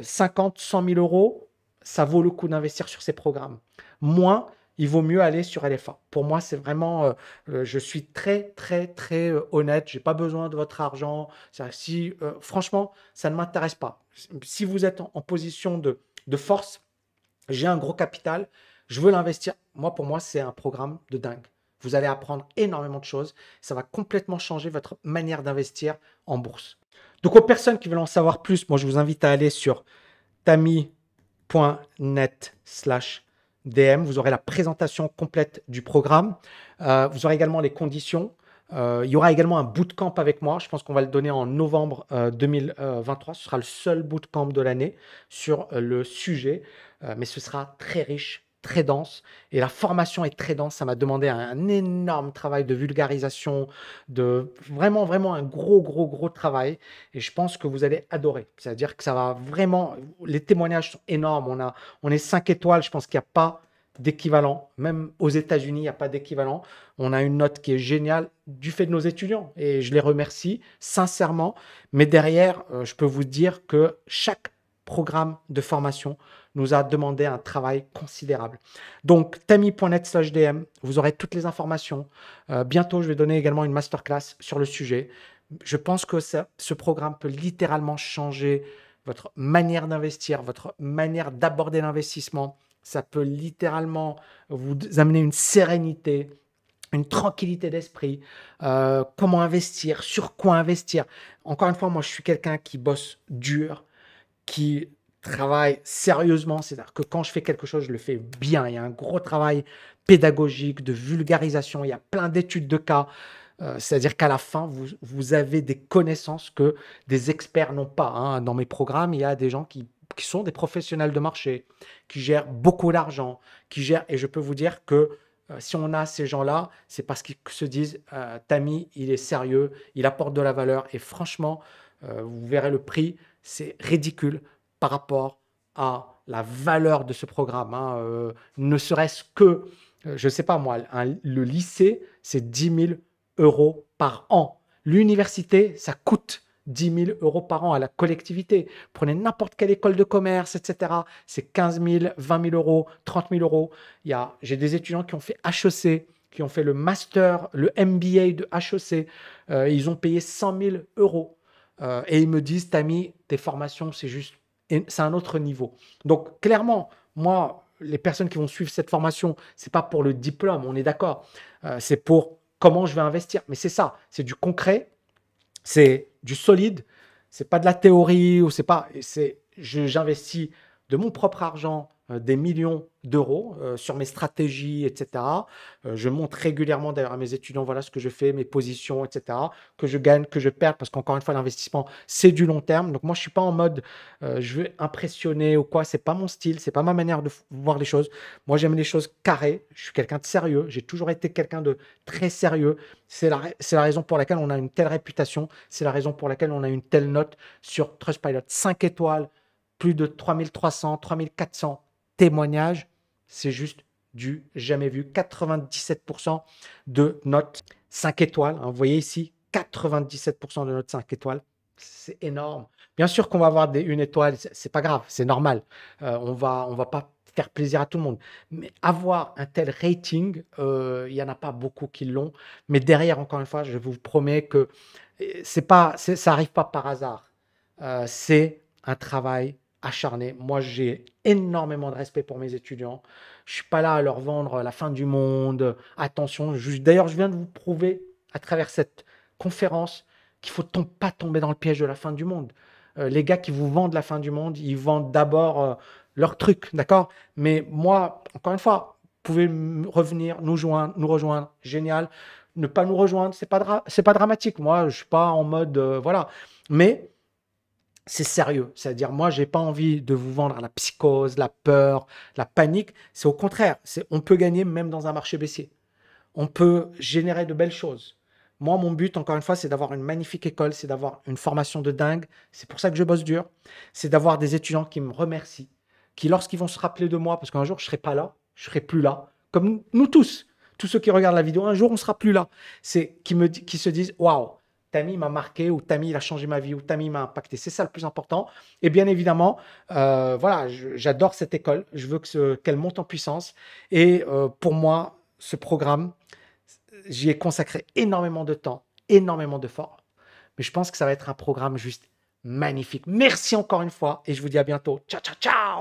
50, 100 000 euros, ça vaut le coup d'investir sur ces programmes. Moins, il vaut mieux aller sur LFA. Pour moi, c'est vraiment, euh, euh, je suis très, très, très euh, honnête. Je n'ai pas besoin de votre argent. Si, franchement, ça ne m'intéresse pas. Si vous êtes en, position de, force, j'ai un gros capital, je veux l'investir. Moi, pour moi, c'est un programme de dingue. Vous allez apprendre énormément de choses. Ça va complètement changer votre manière d'investir en bourse. Donc, aux personnes qui veulent en savoir plus, moi, je vous invite à aller sur Tami net DM. Vous aurez la présentation complète du programme. Euh, vous aurez également les conditions. Euh, il y aura également un bootcamp avec moi. Je pense qu'on va le donner en novembre 2023. Euh, ce sera le seul bootcamp de l'année sur le sujet, mais ce sera très riche, très dense et la formation est très dense. Ça m'a demandé un énorme travail de vulgarisation, de vraiment, vraiment un gros, gros, gros travail. Et je pense que vous allez adorer. C'est-à-dire que ça va vraiment, les témoignages sont énormes. On a, on est cinq étoiles. Je pense qu'il n'y a pas d'équivalent. Même aux États-Unis, il n'y a pas d'équivalent. On a une note qui est géniale du fait de nos étudiants et je les remercie sincèrement. Mais derrière, euh, je peux vous dire que chaque programme de formation nous a demandé un travail considérable. Donc, tami.net DM, vous aurez toutes les informations. Euh, bientôt, je vais donner également une masterclass sur le sujet. Je pense que ça, ce programme peut littéralement changer votre manière d'investir, votre manière d'aborder l'investissement. Ça peut littéralement vous amener une sérénité, une tranquillité d'esprit, euh, comment investir, sur quoi investir. Encore une fois, moi, je suis quelqu'un qui bosse dur, qui travaille sérieusement, c'est-à-dire que quand je fais quelque chose, je le fais bien. Il y a un gros travail pédagogique, de vulgarisation, il y a plein d'études de cas. Euh, c'est-à-dire qu'à la fin, vous, vous, avez des connaissances que des experts n'ont pas. Hein. Dans mes programmes, il y a des gens qui, sont des professionnels de marché, qui gèrent beaucoup d'argent, qui gèrent, et je peux vous dire que euh, si on a ces gens-là, c'est parce qu'ils se disent, euh, Tami, Tammy, il est sérieux, il apporte de la valeur, et franchement, vous verrez le prix, c'est ridicule par rapport à la valeur de ce programme. Hein, euh, ne serait-ce que, euh, je ne sais pas moi, le lycée, c'est 10 000 euros par an. L'université, ça coûte 10 000 euros par an à la collectivité. Prenez n'importe quelle école de commerce, etc. C'est 15 000, 20 000 euros, 30 000 euros. Il j'ai des étudiants qui ont fait HEC, qui ont fait le master, le MBA de HEC. Euh, ils ont payé 100 000 euros. et ils me disent, Tammy, tes formations, c'est juste et c'est un autre niveau. Donc clairement, moi, les personnes qui vont suivre cette formation, c'est pas pour le diplôme, on est d'accord. Euh, c'est pour comment je vais investir. Mais c'est ça, c'est du concret, c'est du solide, c'est pas de la théorie ou c'est pas, c'est j'investis de mon propre argent, euh, des millions d'euros euh, sur mes stratégies, etc. Euh, je montre régulièrement d'ailleurs à mes étudiants, voilà ce que je fais, mes positions, etc. Que je gagne, que je perds, parce qu'encore une fois, l'investissement, c'est du long terme. Donc moi, je suis pas en mode, je vais impressionner ou quoi. C'est pas mon style, c'est pas ma manière de voir les choses. Moi, j'aime les choses carrées. Je suis quelqu'un de sérieux. J'ai toujours été quelqu'un de très sérieux. C'est la, la raison pour laquelle on a une telle réputation. C'est la raison pour laquelle on a une telle note sur Trustpilot. 5 étoiles, plus de 3300, 3400 Témoignage, c'est juste du jamais vu. 97% de notes 5 étoiles. Hein, vous voyez ici, 97% de notes 5 étoiles. C'est énorme. Bien sûr qu'on va avoir des, une étoile, c'est pas grave, c'est normal. Euh, on va, on va pas faire plaisir à tout le monde. Mais avoir un tel rating, il euh, y n'y en a pas beaucoup qui l'ont. Mais derrière, encore une fois, je vous promets que euh, c'est pas, ça n'arrive pas par hasard. c'est un travail acharné. Moi, j'ai énormément de respect pour mes étudiants. Je suis pas là à leur vendre la fin du monde. Attention, d'ailleurs, je viens de vous prouver à travers cette conférence qu'il faut pas tomber dans le piège de la fin du monde. Euh, les gars qui vous vendent la fin du monde, ils vendent d'abord euh, leur truc, d'accord Mais moi, encore une fois, vous pouvez revenir, nous joindre, nous rejoindre, génial. Ne pas nous rejoindre, c'est pas pas dramatique. Moi, je suis pas en mode euh, voilà, mais c'est sérieux. C'est-à-dire, moi, je n'ai pas envie de vous vendre la psychose, la peur, la panique. C'est au contraire. On peut gagner même dans un marché baissier. On peut générer de belles choses. Moi, mon but, encore une fois, c'est d'avoir une magnifique école, c'est d'avoir une formation de dingue. C'est pour ça que je bosse dur. C'est d'avoir des étudiants qui me remercient, qui, lorsqu'ils vont se rappeler de moi, parce qu'un jour, je serai pas là, je serai plus là, comme nous, tous, tous ceux qui regardent la vidéo, un jour, on sera plus là. C'est qui se disent, waouh, m'a marqué, ou Tammy il a changé ma vie, ou Tammy m'a impacté. C'est ça le plus important. Et bien évidemment, euh, voilà, j'adore cette école. Je veux qu'elle monte en puissance. Et euh, pour moi, ce programme, j'y ai consacré énormément de temps, énormément de force. Mais je pense que ça va être un programme juste magnifique. Merci encore une fois et je vous dis à bientôt. Ciao, ciao, ciao